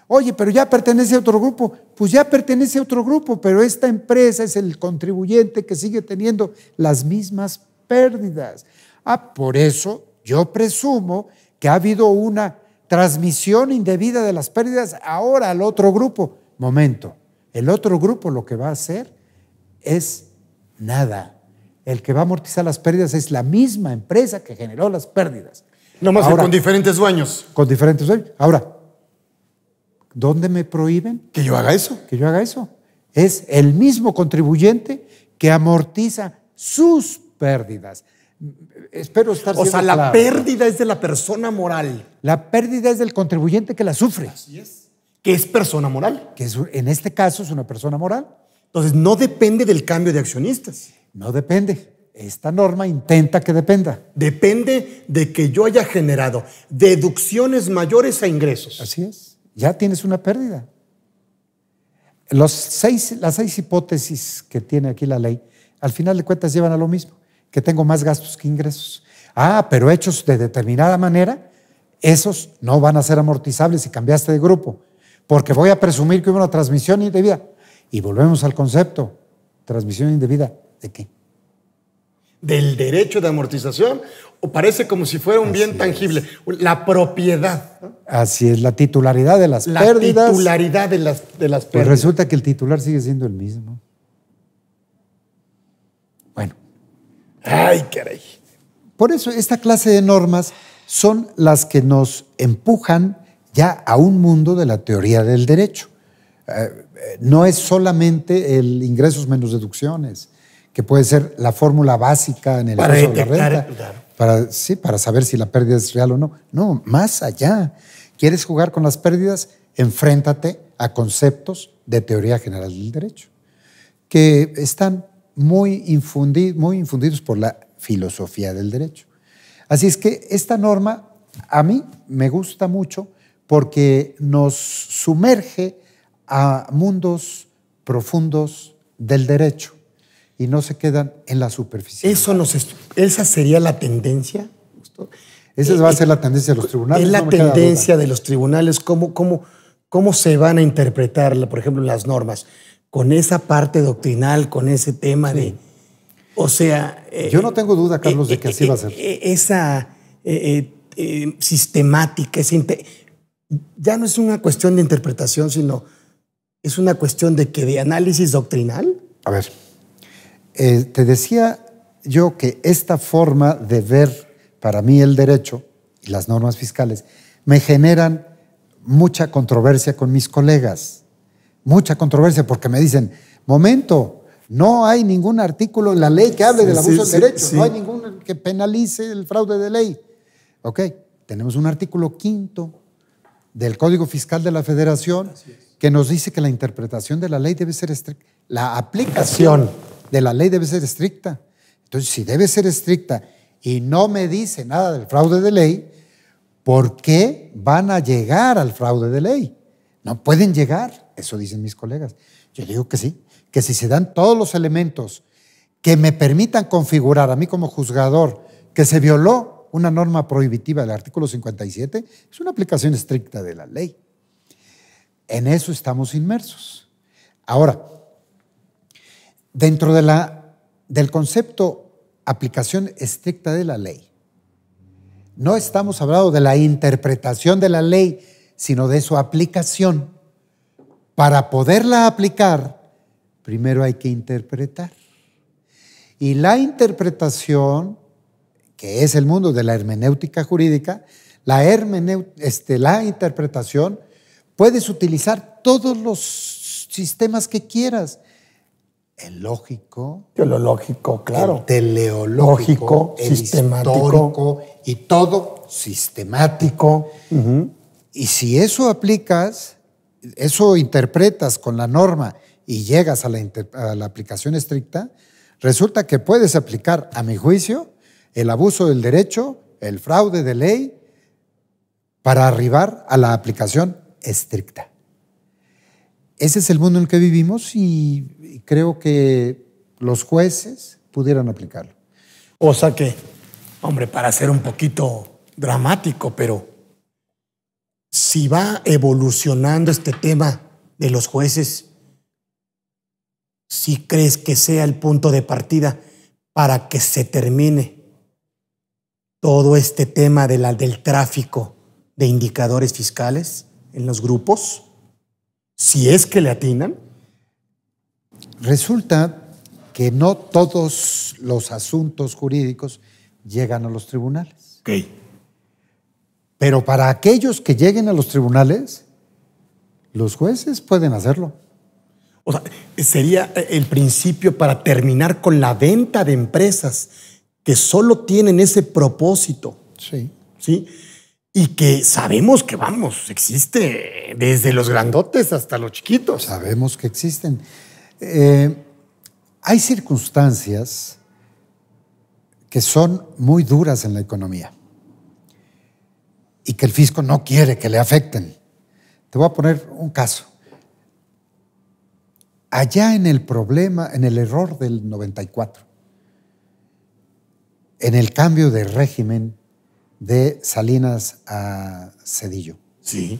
Oye, pero ya pertenece a otro grupo. Pues ya pertenece a otro grupo, pero esta empresa es el contribuyente que sigue teniendo las mismas pérdidas. Ah, por eso yo presumo que ha habido una transmisión indebida de las pérdidas ahora al otro grupo. Momento, el otro grupo lo que va a hacer es nada. El que va a amortizar las pérdidas es la misma empresa que generó las pérdidas. No más con diferentes dueños. Con diferentes dueños. Ahora, ¿Dónde me prohíben? Que yo haga eso. Que yo haga eso. Es el mismo contribuyente que amortiza sus pérdidas. Espero estar O sea, la pérdida es de la persona moral. La pérdida es del contribuyente que la sufre. Así es. Que es persona moral. Que es, en este caso es una persona moral. Entonces, no depende del cambio de accionistas. No depende. Esta norma intenta que dependa. Depende de que yo haya generado deducciones mayores a ingresos. Así es ya tienes una pérdida. Los seis, las seis hipótesis que tiene aquí la ley, al final de cuentas llevan a lo mismo, que tengo más gastos que ingresos. Ah, pero hechos de determinada manera, esos no van a ser amortizables si cambiaste de grupo, porque voy a presumir que hubo una transmisión indebida. Y volvemos al concepto, transmisión indebida, ¿de qué? del derecho de amortización o parece como si fuera un bien tangible. La propiedad. Así es, la titularidad de las pérdidas. La titularidad de las, de las pues pérdidas. resulta que el titular sigue siendo el mismo. Bueno. Ay, caray. Por eso esta clase de normas son las que nos empujan ya a un mundo de la teoría del derecho. Eh, eh, no es solamente el ingresos menos deducciones, que puede ser la fórmula básica en el para de la renta. Para, sí, para saber si la pérdida es real o no. No, más allá. ¿Quieres jugar con las pérdidas? Enfréntate a conceptos de teoría general del derecho, que están muy infundidos por la filosofía del derecho. Así es que esta norma a mí me gusta mucho porque nos sumerge a mundos profundos del derecho y no se quedan en la superficie. Eso nos esa sería la tendencia. Esa eh, va a eh, ser la tendencia de los tribunales. Es la tendencia de los tribunales, cómo, cómo, cómo se van a interpretar, por ejemplo, las normas, con esa parte doctrinal, con ese tema de... O sea... Eh, Yo no tengo duda, Carlos, de que así va a ser. Esa sistemática, ya no es una cuestión de interpretación, sino es una cuestión de que de análisis doctrinal. A ver eh, te decía yo que esta forma de ver para mí el derecho y las normas fiscales me generan mucha controversia con mis colegas, mucha controversia porque me dicen, momento, no hay ningún artículo en la ley que hable del abuso del derecho, no hay ningún que penalice el fraude de ley. Ok, tenemos un artículo quinto del Código Fiscal de la Federación que nos dice que la interpretación de la ley debe ser estricta. La aplicación de la ley debe ser estricta. Entonces, si debe ser estricta y no me dice nada del fraude de ley, ¿por qué van a llegar al fraude de ley? No pueden llegar, eso dicen mis colegas. Yo digo que sí, que si se dan todos los elementos que me permitan configurar a mí como juzgador que se violó una norma prohibitiva del artículo 57, es una aplicación estricta de la ley. En eso estamos inmersos. Ahora, Dentro de del concepto aplicación estricta de la ley, no estamos hablando de la interpretación de la ley, sino de su aplicación. Para poderla aplicar, primero hay que interpretar. Y la interpretación, que es el mundo de la hermenéutica jurídica, la, este, la interpretación, puedes utilizar todos los sistemas que quieras el lógico. teológico, claro. teleológico, sistemático. y todo sistemático. Y si eso aplicas, eso interpretas con la norma y llegas a la aplicación estricta, resulta que puedes aplicar, a mi juicio, el abuso del derecho, el fraude de ley, para arribar a la aplicación estricta ese es el mundo en el que vivimos y creo que los jueces pudieran aplicarlo. O sea que, hombre, para ser un poquito dramático, pero si va evolucionando este tema de los jueces, si crees que sea el punto de partida para que se termine todo este tema de la, del tráfico de indicadores fiscales en los grupos? si es que le atinan? Resulta que no todos los asuntos jurídicos llegan a los tribunales. Ok. Pero para aquellos que lleguen a los tribunales, los jueces pueden hacerlo. O sea, sería el principio para terminar con la venta de empresas que solo tienen ese propósito. Sí. ¿Sí? y que sabemos que, vamos, existe desde los grandotes hasta los chiquitos. Sabemos que existen. Eh, hay circunstancias que son muy duras en la economía y que el fisco no quiere que le afecten. Te voy a poner un caso. Allá en el problema, en el error del 94, en el cambio de régimen de Salinas a Cedillo. Sí.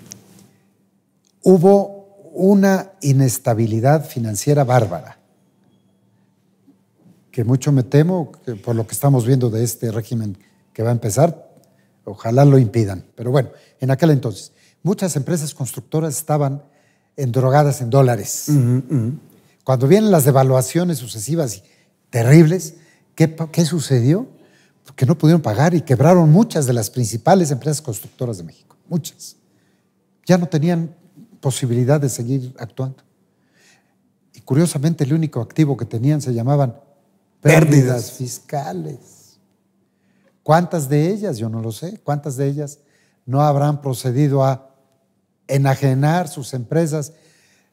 Hubo una inestabilidad financiera bárbara, que mucho me temo, por lo que estamos viendo de este régimen que va a empezar, ojalá lo impidan. Pero bueno, en aquel entonces, muchas empresas constructoras estaban endrogadas en dólares. Cuando vienen las devaluaciones sucesivas y terribles, ¿qué, ¿qué sucedió? que no pudieron pagar y quebraron muchas de las principales empresas constructoras de México, muchas. Ya no tenían posibilidad de seguir actuando. Y curiosamente el único activo que tenían se llamaban pérdidas, fiscales. ¿Cuántas de ellas? Yo no lo sé. ¿Cuántas de ellas no habrán procedido a enajenar sus empresas,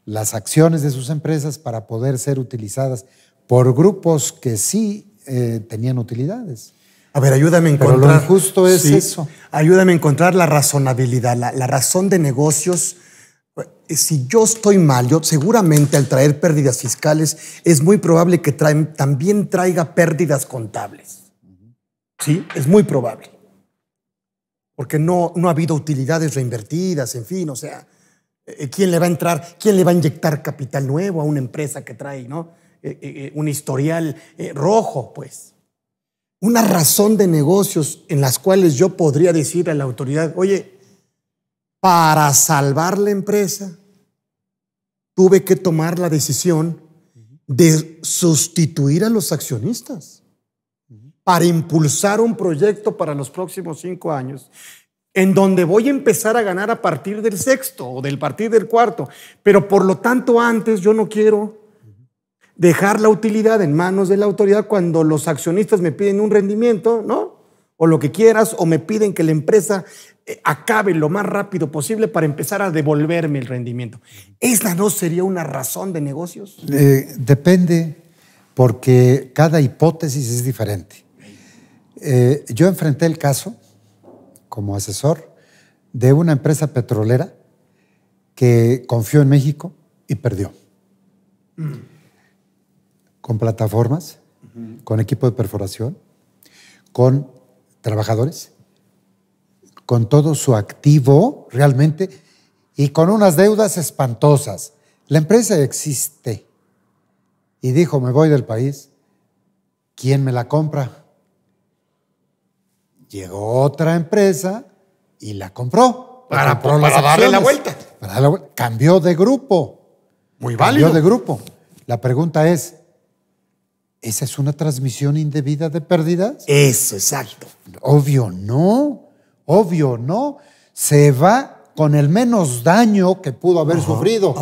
las acciones de sus empresas para poder ser utilizadas por grupos que sí eh, tenían utilidades? A ver, ayúdame a encontrar. justo eso. Ayúdame a encontrar la razonabilidad, la, razón de negocios. Eh, si yo estoy mal, yo seguramente al traer pérdidas fiscales es muy probable que también traiga pérdidas contables. Sí, es muy probable. Porque no, no ha habido utilidades reinvertidas, en fin, o sea, eh, eh, ¿quién le va a entrar, quién le va a inyectar capital nuevo a una empresa que trae, ¿no? un historial rojo, pues una razón de negocios en las cuales yo podría decir a la autoridad, oye, para salvar la empresa, tuve que tomar la decisión de sustituir a los accionistas para impulsar un proyecto para los próximos cinco años en donde voy a empezar a ganar a partir del sexto o del partir del cuarto. Pero por lo tanto antes yo no quiero dejar la utilidad en manos de la autoridad cuando los accionistas me piden un rendimiento, ¿no? O lo que quieras, o me piden que la empresa eh, acabe lo más rápido posible para empezar a devolverme el rendimiento. ¿Esta no sería una razón de negocios? Eh, depende, porque cada hipótesis es diferente. Eh, yo enfrenté el caso como asesor de una empresa petrolera que confió en México y perdió. Mm con plataformas, con equipo de perforación, con trabajadores, con todo su activo realmente y con unas deudas espantosas. La empresa existe y dijo, me voy del país, ¿quién me la compra? Llegó otra empresa y la compró. Para, darle la vuelta. Para darle Cambió de grupo. Muy válido. Cambió de grupo. La pregunta es, ¿Esa es una transmisión indebida de pérdidas? Eso, exacto. Obvio, no. Obvio, no. Se va con el menos daño que pudo haber sufrido.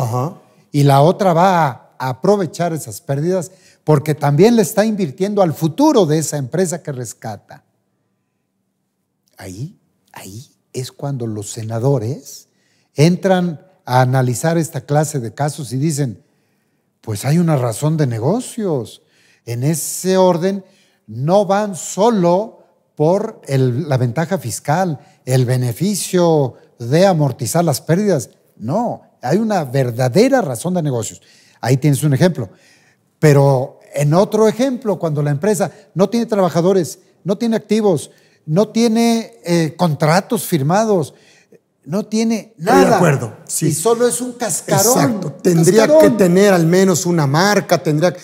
Y la otra va a aprovechar esas pérdidas porque también le está invirtiendo al futuro de esa empresa que rescata. Ahí, ahí es cuando los senadores entran a analizar esta clase de casos y dicen, pues hay una razón de negocios en ese orden, no van solo por la ventaja fiscal, el beneficio de amortizar las pérdidas. No, hay una verdadera razón de negocios. Ahí tienes un ejemplo. Pero en otro ejemplo, cuando la empresa no tiene trabajadores, no tiene activos, no tiene eh, contratos firmados, no tiene nada. De acuerdo, Y solo es un cascarón. Exacto. Tendría que tener al menos una marca, tendría que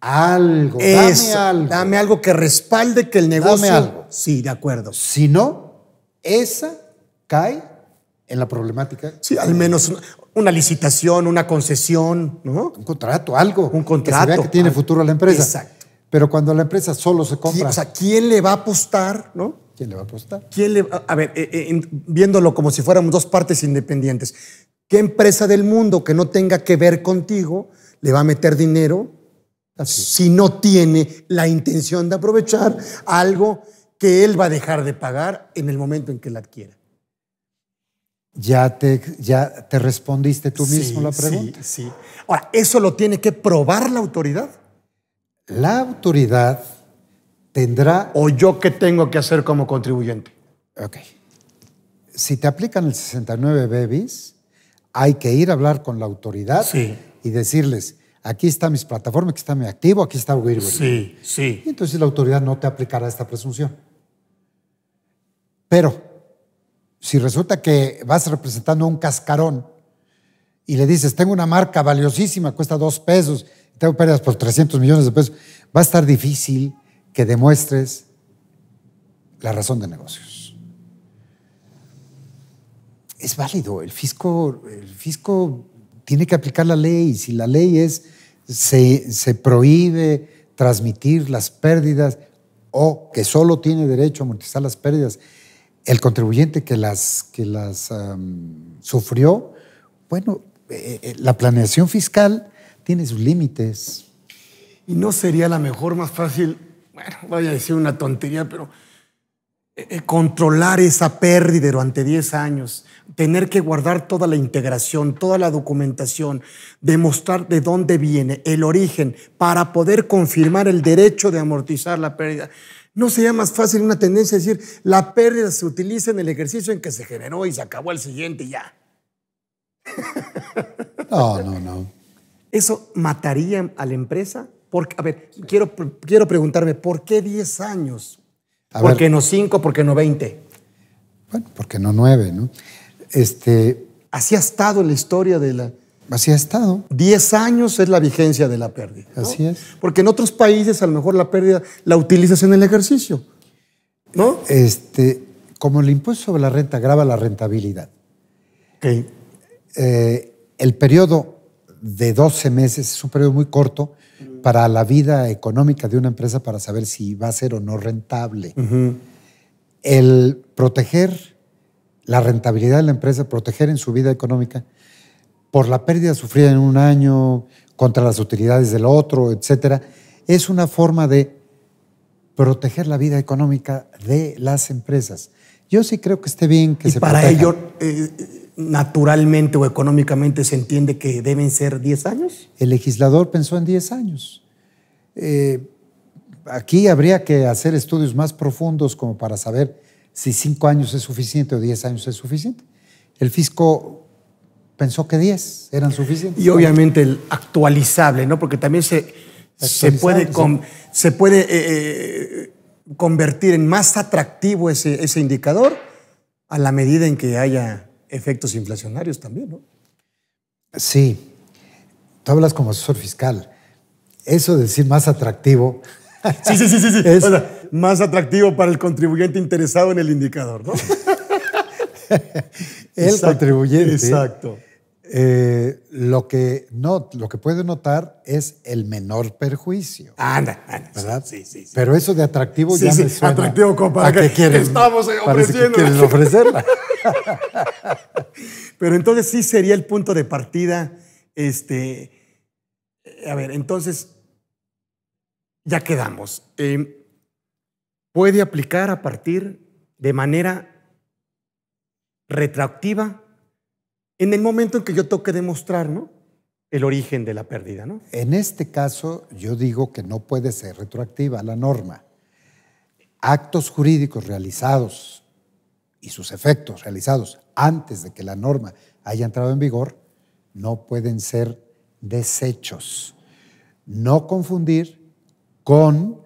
algo, dame algo. Dame algo que respalde que el negocio. Dame algo. Sí, de acuerdo. Si no, esa cae en la problemática. Sí, al menos una, licitación, una concesión, ¿no? Un contrato, algo. Un contrato. Que, tiene futuro la empresa. Exacto. Pero cuando la empresa solo se compra. O sea, ¿quién le va a apostar, no? ¿Quién le va a apostar? ¿Quién a ver, eh, eh, viéndolo como si fuéramos dos partes independientes, ¿qué empresa del mundo que no tenga que ver contigo le va a meter dinero si no tiene la intención de aprovechar algo que él va a dejar de pagar en el momento en que la adquiera. Ya te, ya te respondiste tú mismo la pregunta. Sí, sí. Ahora, ¿eso lo tiene que probar la autoridad? La autoridad tendrá... ¿O yo qué tengo que hacer como contribuyente? Ok. Si te aplican el 69 bis, hay que ir a hablar con la autoridad y decirles, aquí está mis plataformas, aquí está mi activo, aquí está Wirwin. Sí, sí. Y entonces la autoridad no te aplicará esta presunción. Pero si resulta que vas representando un cascarón y le dices, tengo una marca valiosísima, cuesta dos pesos, tengo pérdidas por 300 millones de pesos, va a estar difícil que demuestres la razón de negocios. Es válido, el fisco, el fisco tiene que aplicar la ley. y Si la ley es se, prohíbe transmitir las pérdidas o que solo tiene derecho a amortizar las pérdidas el contribuyente que las, que las sufrió, bueno, eh, eh, la planeación fiscal tiene sus límites. Y no sería la mejor, más fácil, bueno, vaya a decir una tontería, pero eh, controlar esa pérdida durante 10 años tener que guardar toda la integración, toda la documentación, demostrar de dónde viene, el origen, para poder confirmar el derecho de amortizar la pérdida. ¿No sería más fácil una tendencia decir, la pérdida se utiliza en el ejercicio en que se generó y se acabó el siguiente y ya? <laughs> No, no, no. ¿Eso mataría a la empresa? Porque, a ver, quiero, quiero preguntarme, ¿por qué 10 años? ¿Por qué no 5? ¿Por qué no 20? Bueno, ¿por qué no 9? ¿no? este, así ha estado la historia de la... Así ha estado. Diez años es la vigencia de la pérdida. Así es. Porque en otros países a lo mejor la pérdida la utilizas en el ejercicio. ¿No? Este, como el impuesto sobre la renta grava la rentabilidad. Ok. Eh, el periodo de 12 meses es un periodo muy corto para la vida económica de una empresa para saber si va a ser o no rentable. El proteger la rentabilidad de la empresa, proteger en su vida económica por la pérdida sufrida en un año, contra las utilidades del otro, etcétera, es una forma de proteger la vida económica de las empresas. Yo sí creo que esté bien que y para ello eh, naturalmente o económicamente se entiende que deben ser 10 años. El legislador pensó en 10 años. Eh, aquí habría que hacer estudios más profundos como para saber si cinco años es suficiente o diez años es suficiente. El fisco pensó que diez eran suficientes. Y obviamente el actualizable, ¿no? Porque también se, se puede, se puede eh, eh, convertir en más atractivo ese, ese, indicador a la medida en que haya efectos inflacionarios también, ¿no? Sí. Tú hablas como asesor fiscal. Eso de decir más atractivo Sí, sí, sí, sí. sí. más atractivo para el contribuyente interesado en el indicador, ¿no? <laughs> el contribuyente. Exacto. Eh, lo, que no, lo que puede notar es el menor perjuicio. Anda, anda. ¿Verdad? Sí, sí, sí. Pero eso de atractivo ya sí, me atractivo compadre. para qué estamos ofreciendo. Que ofrecerla. <laughs> Pero entonces sí sería el punto de partida. Este, a ver, entonces ya quedamos. Eh, puede aplicar a partir de manera retroactiva en el momento en que yo toque demostrar el origen de la pérdida. ¿no? En este caso, yo digo que no puede ser retroactiva la norma. Actos jurídicos realizados y sus efectos realizados antes de que la norma haya entrado en vigor no pueden ser desechos. No confundir con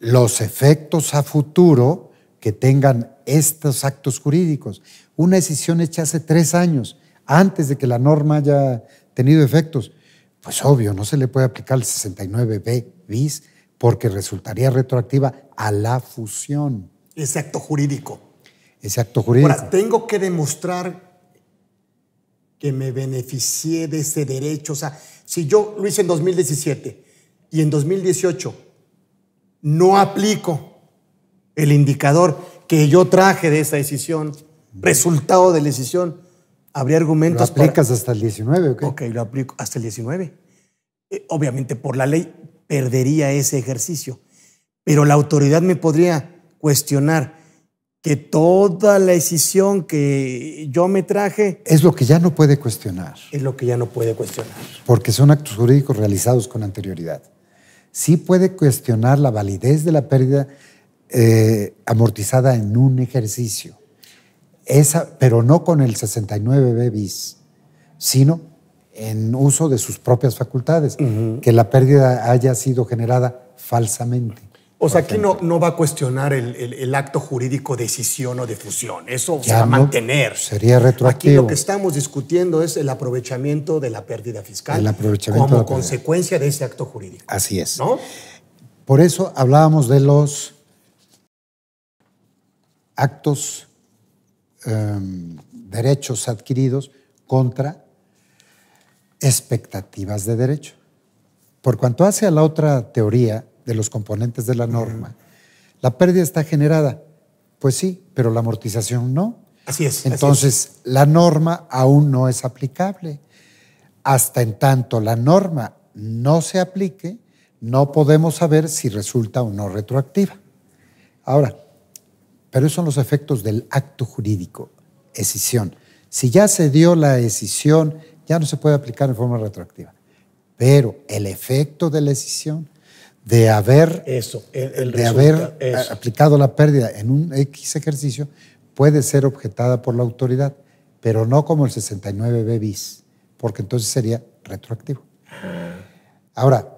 los efectos a futuro que tengan estos actos jurídicos. Una decisión hecha hace tres años, antes de que la norma haya tenido efectos, pues obvio, no se le puede aplicar el 69B bis porque resultaría retroactiva a la fusión. Ese acto jurídico. Ese acto jurídico. tengo que demostrar que me beneficié de ese derecho. O sea, si yo lo hice en 2017 y en 2018 no aplico el indicador que yo traje de esa decisión, resultado de la decisión, habría argumentos. ¿Lo aplicas hasta el 19 Ok, lo aplico hasta el 19. Eh, obviamente, por la ley perdería ese ejercicio, pero la autoridad me podría cuestionar que toda la decisión que yo me traje... Es lo que ya no puede cuestionar. Es lo que ya no puede cuestionar. Porque son actos jurídicos realizados con anterioridad sí puede cuestionar la validez de la pérdida eh, amortizada en un ejercicio. Esa, pero no con el 69B bis, sino en uso de sus propias facultades, que la pérdida haya sido generada falsamente. O sea, aquí no, no va a cuestionar el, acto jurídico de decisión o de fusión. Eso va a mantener. Sería retroactivo. Aquí lo que estamos discutiendo es el aprovechamiento de la pérdida fiscal como consecuencia de ese acto jurídico. Así es. Por eso hablábamos de los actos, em, derechos adquiridos contra expectativas de derecho. Por cuanto hace a la otra teoría, de los componentes de la norma, la pérdida está generada. Pues sí, pero la amortización no. Así es. Entonces, la norma aún no es aplicable. Hasta en tanto la norma no se aplique, no podemos saber si resulta o no retroactiva. Ahora, pero esos son los efectos del acto jurídico, decisión. Si ya se dio la decisión, ya no se puede aplicar en forma retroactiva. Pero el efecto de la decisión de haber, Eso, el, eh, aplicado la pérdida en un X ejercicio puede ser objetada por la autoridad, pero no como el 69B bis, porque entonces sería retroactivo. Ahora,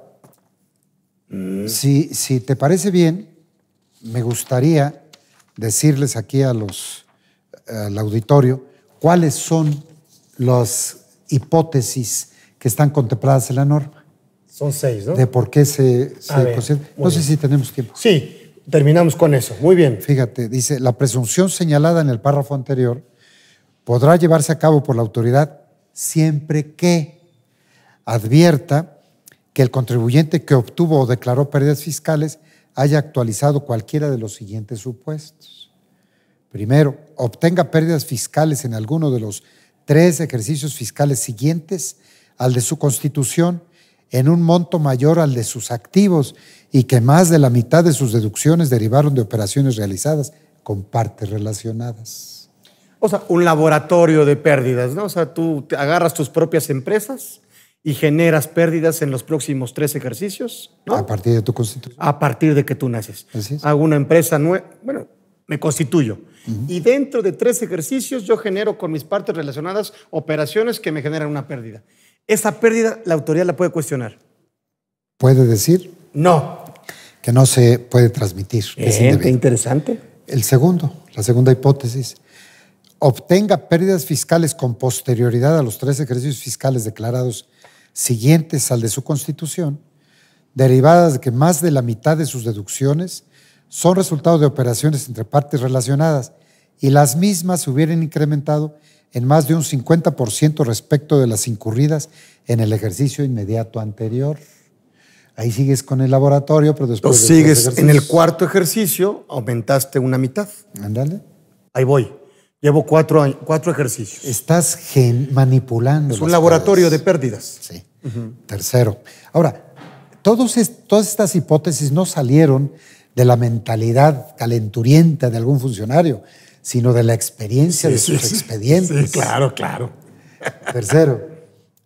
mm. si, si te parece bien, me gustaría decirles aquí a los, al auditorio cuáles son las hipótesis que están contempladas en la norma. Son seis, ¿no? De por qué se, No sé si tenemos tiempo. Sí, terminamos con eso. Muy bien. Fíjate, dice, la presunción señalada en el párrafo anterior podrá llevarse a cabo por la autoridad siempre que advierta que el contribuyente que obtuvo o declaró pérdidas fiscales haya actualizado cualquiera de los siguientes supuestos. Primero, obtenga pérdidas fiscales en alguno de los tres ejercicios fiscales siguientes al de su constitución en un monto mayor al de sus activos y que más de la mitad de sus deducciones derivaron de operaciones realizadas con partes relacionadas. O sea, un laboratorio de pérdidas, ¿no? O sea, tú agarras tus propias empresas y generas pérdidas en los próximos tres ejercicios, ¿no? A partir de tu constitución. A partir de que tú naces. Hago una empresa nueva, bueno, me constituyo. Y dentro de tres ejercicios yo genero con mis partes relacionadas operaciones que me generan una pérdida esa pérdida la autoridad la puede cuestionar. ¿Puede decir? No. Que no se puede transmitir. es eh, interesante. El segundo, la segunda hipótesis. Obtenga pérdidas fiscales con posterioridad a los tres ejercicios fiscales declarados siguientes al de su constitución, derivadas de que más de la mitad de sus deducciones son resultado de operaciones entre partes relacionadas y las mismas se hubieran incrementado en más de un 50% respecto de las incurridas en el ejercicio inmediato anterior. Ahí sigues con el laboratorio, pero después... sigues en el cuarto ejercicio, aumentaste una mitad. Ándale. Ahí voy. Llevo cuatro, ejercicios. Estás manipulando. Es un laboratorio de pérdidas. Sí. Tercero. Ahora, todas estas hipótesis no salieron de la mentalidad calenturienta de algún funcionario sino de la experiencia de sus expedientes. Sí, claro, claro. Tercero,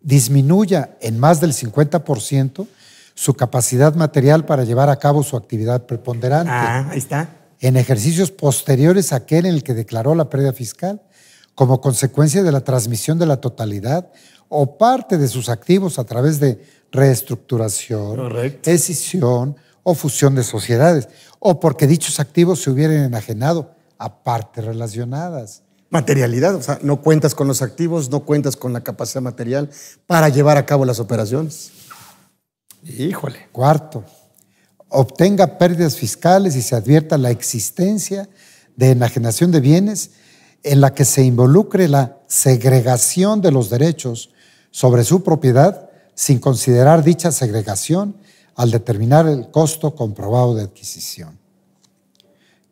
disminuya en más del 50% su capacidad material para llevar a cabo su actividad preponderante. Ah, ahí está. En ejercicios posteriores a aquel en el que declaró la pérdida fiscal, como consecuencia de la transmisión de la totalidad o parte de sus activos a través de reestructuración, decisión escisión o fusión de sociedades, o porque dichos activos se hubieran enajenado parte relacionadas. Materialidad, o sea, no cuentas con los activos, no cuentas con la capacidad material para llevar a cabo las operaciones. Híjole. Cuarto, obtenga pérdidas fiscales y se advierta la existencia de enajenación de bienes en la que se involucre la segregación de los derechos sobre su propiedad sin considerar dicha segregación al determinar el costo comprobado de adquisición.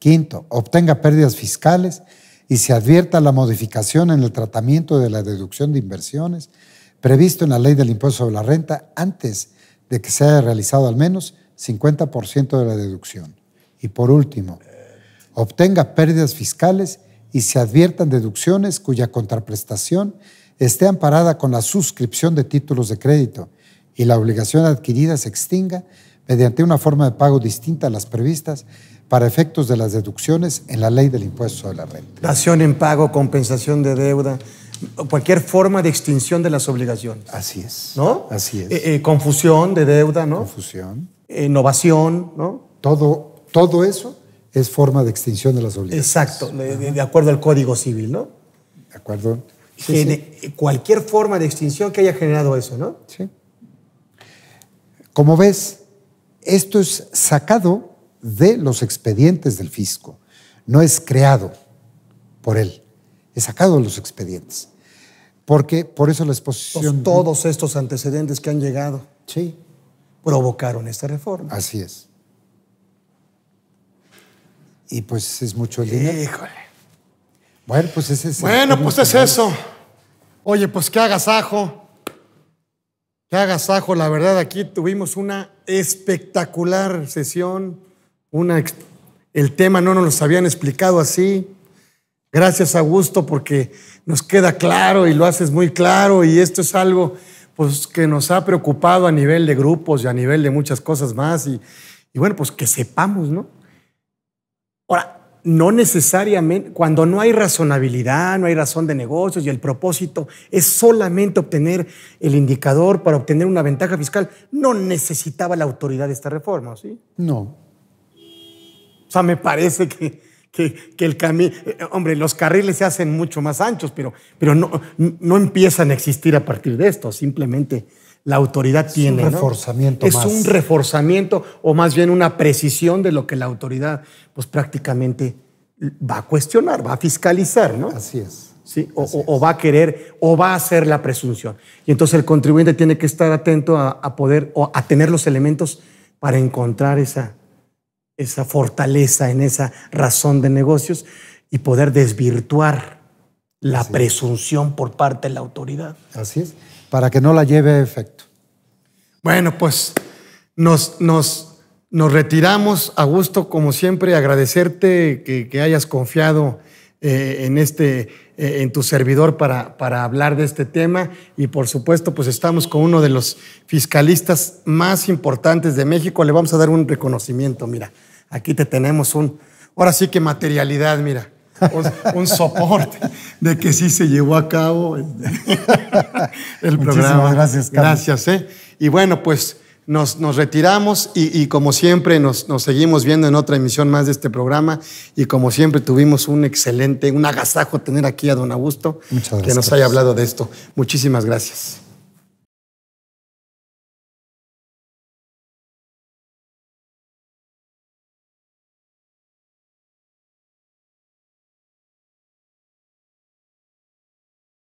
Quinto, obtenga pérdidas fiscales y se advierta la modificación en el tratamiento de la deducción de inversiones previsto en la ley del impuesto sobre la renta antes de que se haya realizado al menos 50% de la deducción. Y por último, obtenga pérdidas fiscales y se adviertan deducciones cuya contraprestación esté amparada con la suscripción de títulos de crédito y la obligación adquirida se extinga mediante una forma de pago distinta a las previstas para efectos de las deducciones en la ley del impuesto sobre la renta. Dación en pago, compensación de deuda, cualquier forma de extinción de las obligaciones. Así es. ¿No? Así es. Eh, eh, confusión de deuda, ¿no? Confusión. Eh, innovación, ¿no? Todo, todo eso es forma de extinción de las obligaciones. Exacto, de, acuerdo al Código Civil, ¿no? De acuerdo. Cualquier forma de extinción que haya generado eso, ¿no? Sí. Como ves, esto es sacado de los expedientes del fisco. No es creado por él, es sacado de los expedientes. Porque por eso la exposición. Pues, todos estos antecedentes que han llegado sí. provocaron esta reforma. Así es. Y pues es mucho el Híjole. Bueno, pues es eso Bueno, pues es eso. Oye, pues qué agasajo. hagas agasajo. La verdad, aquí tuvimos una espectacular sesión una, el tema no nos lo habían explicado así. Gracias, Augusto, porque nos queda claro y lo haces muy claro y esto es algo pues, que nos ha preocupado a nivel de grupos y a nivel de muchas cosas más. Y, y bueno, pues que sepamos, ¿no? Ahora, no necesariamente, cuando no hay razonabilidad, no hay razón de negocios y el propósito es solamente obtener el indicador para obtener una ventaja fiscal, no necesitaba la autoridad de esta reforma, ¿sí? No me parece que, que, el camino, eh, hombre, los carriles se hacen mucho más anchos, pero, pero no, no empiezan a existir a partir de esto, simplemente la autoridad tiene. Un reforzamiento Es un reforzamiento o más bien una precisión de lo que la autoridad pues prácticamente va a cuestionar, va a fiscalizar, ¿no? Así es. ¿Sí? O, va a querer o va a hacer la presunción. Y entonces el contribuyente tiene que estar atento a, a poder o a tener los elementos para encontrar esa, esa fortaleza, en esa razón de negocios y poder desvirtuar la presunción por parte de la autoridad. Así es, para que no la lleve a efecto. Bueno, pues nos, nos, nos retiramos a gusto, como siempre, agradecerte que, hayas confiado eh, en este eh, en tu servidor para, para hablar de este tema. Y por supuesto, pues estamos con uno de los fiscalistas más importantes de México. Le vamos a dar un reconocimiento, mira. Aquí te tenemos un, ahora sí que materialidad, mira. Un, soporte de que sí se llevó a cabo el, <laughs> programa. gracias, Gracias, ¿eh? Y bueno, pues nos, retiramos y, como siempre nos, seguimos viendo en otra emisión más de este programa y como siempre tuvimos un excelente, un agasajo tener aquí a don Augusto que nos haya hablado de esto. Muchísimas gracias.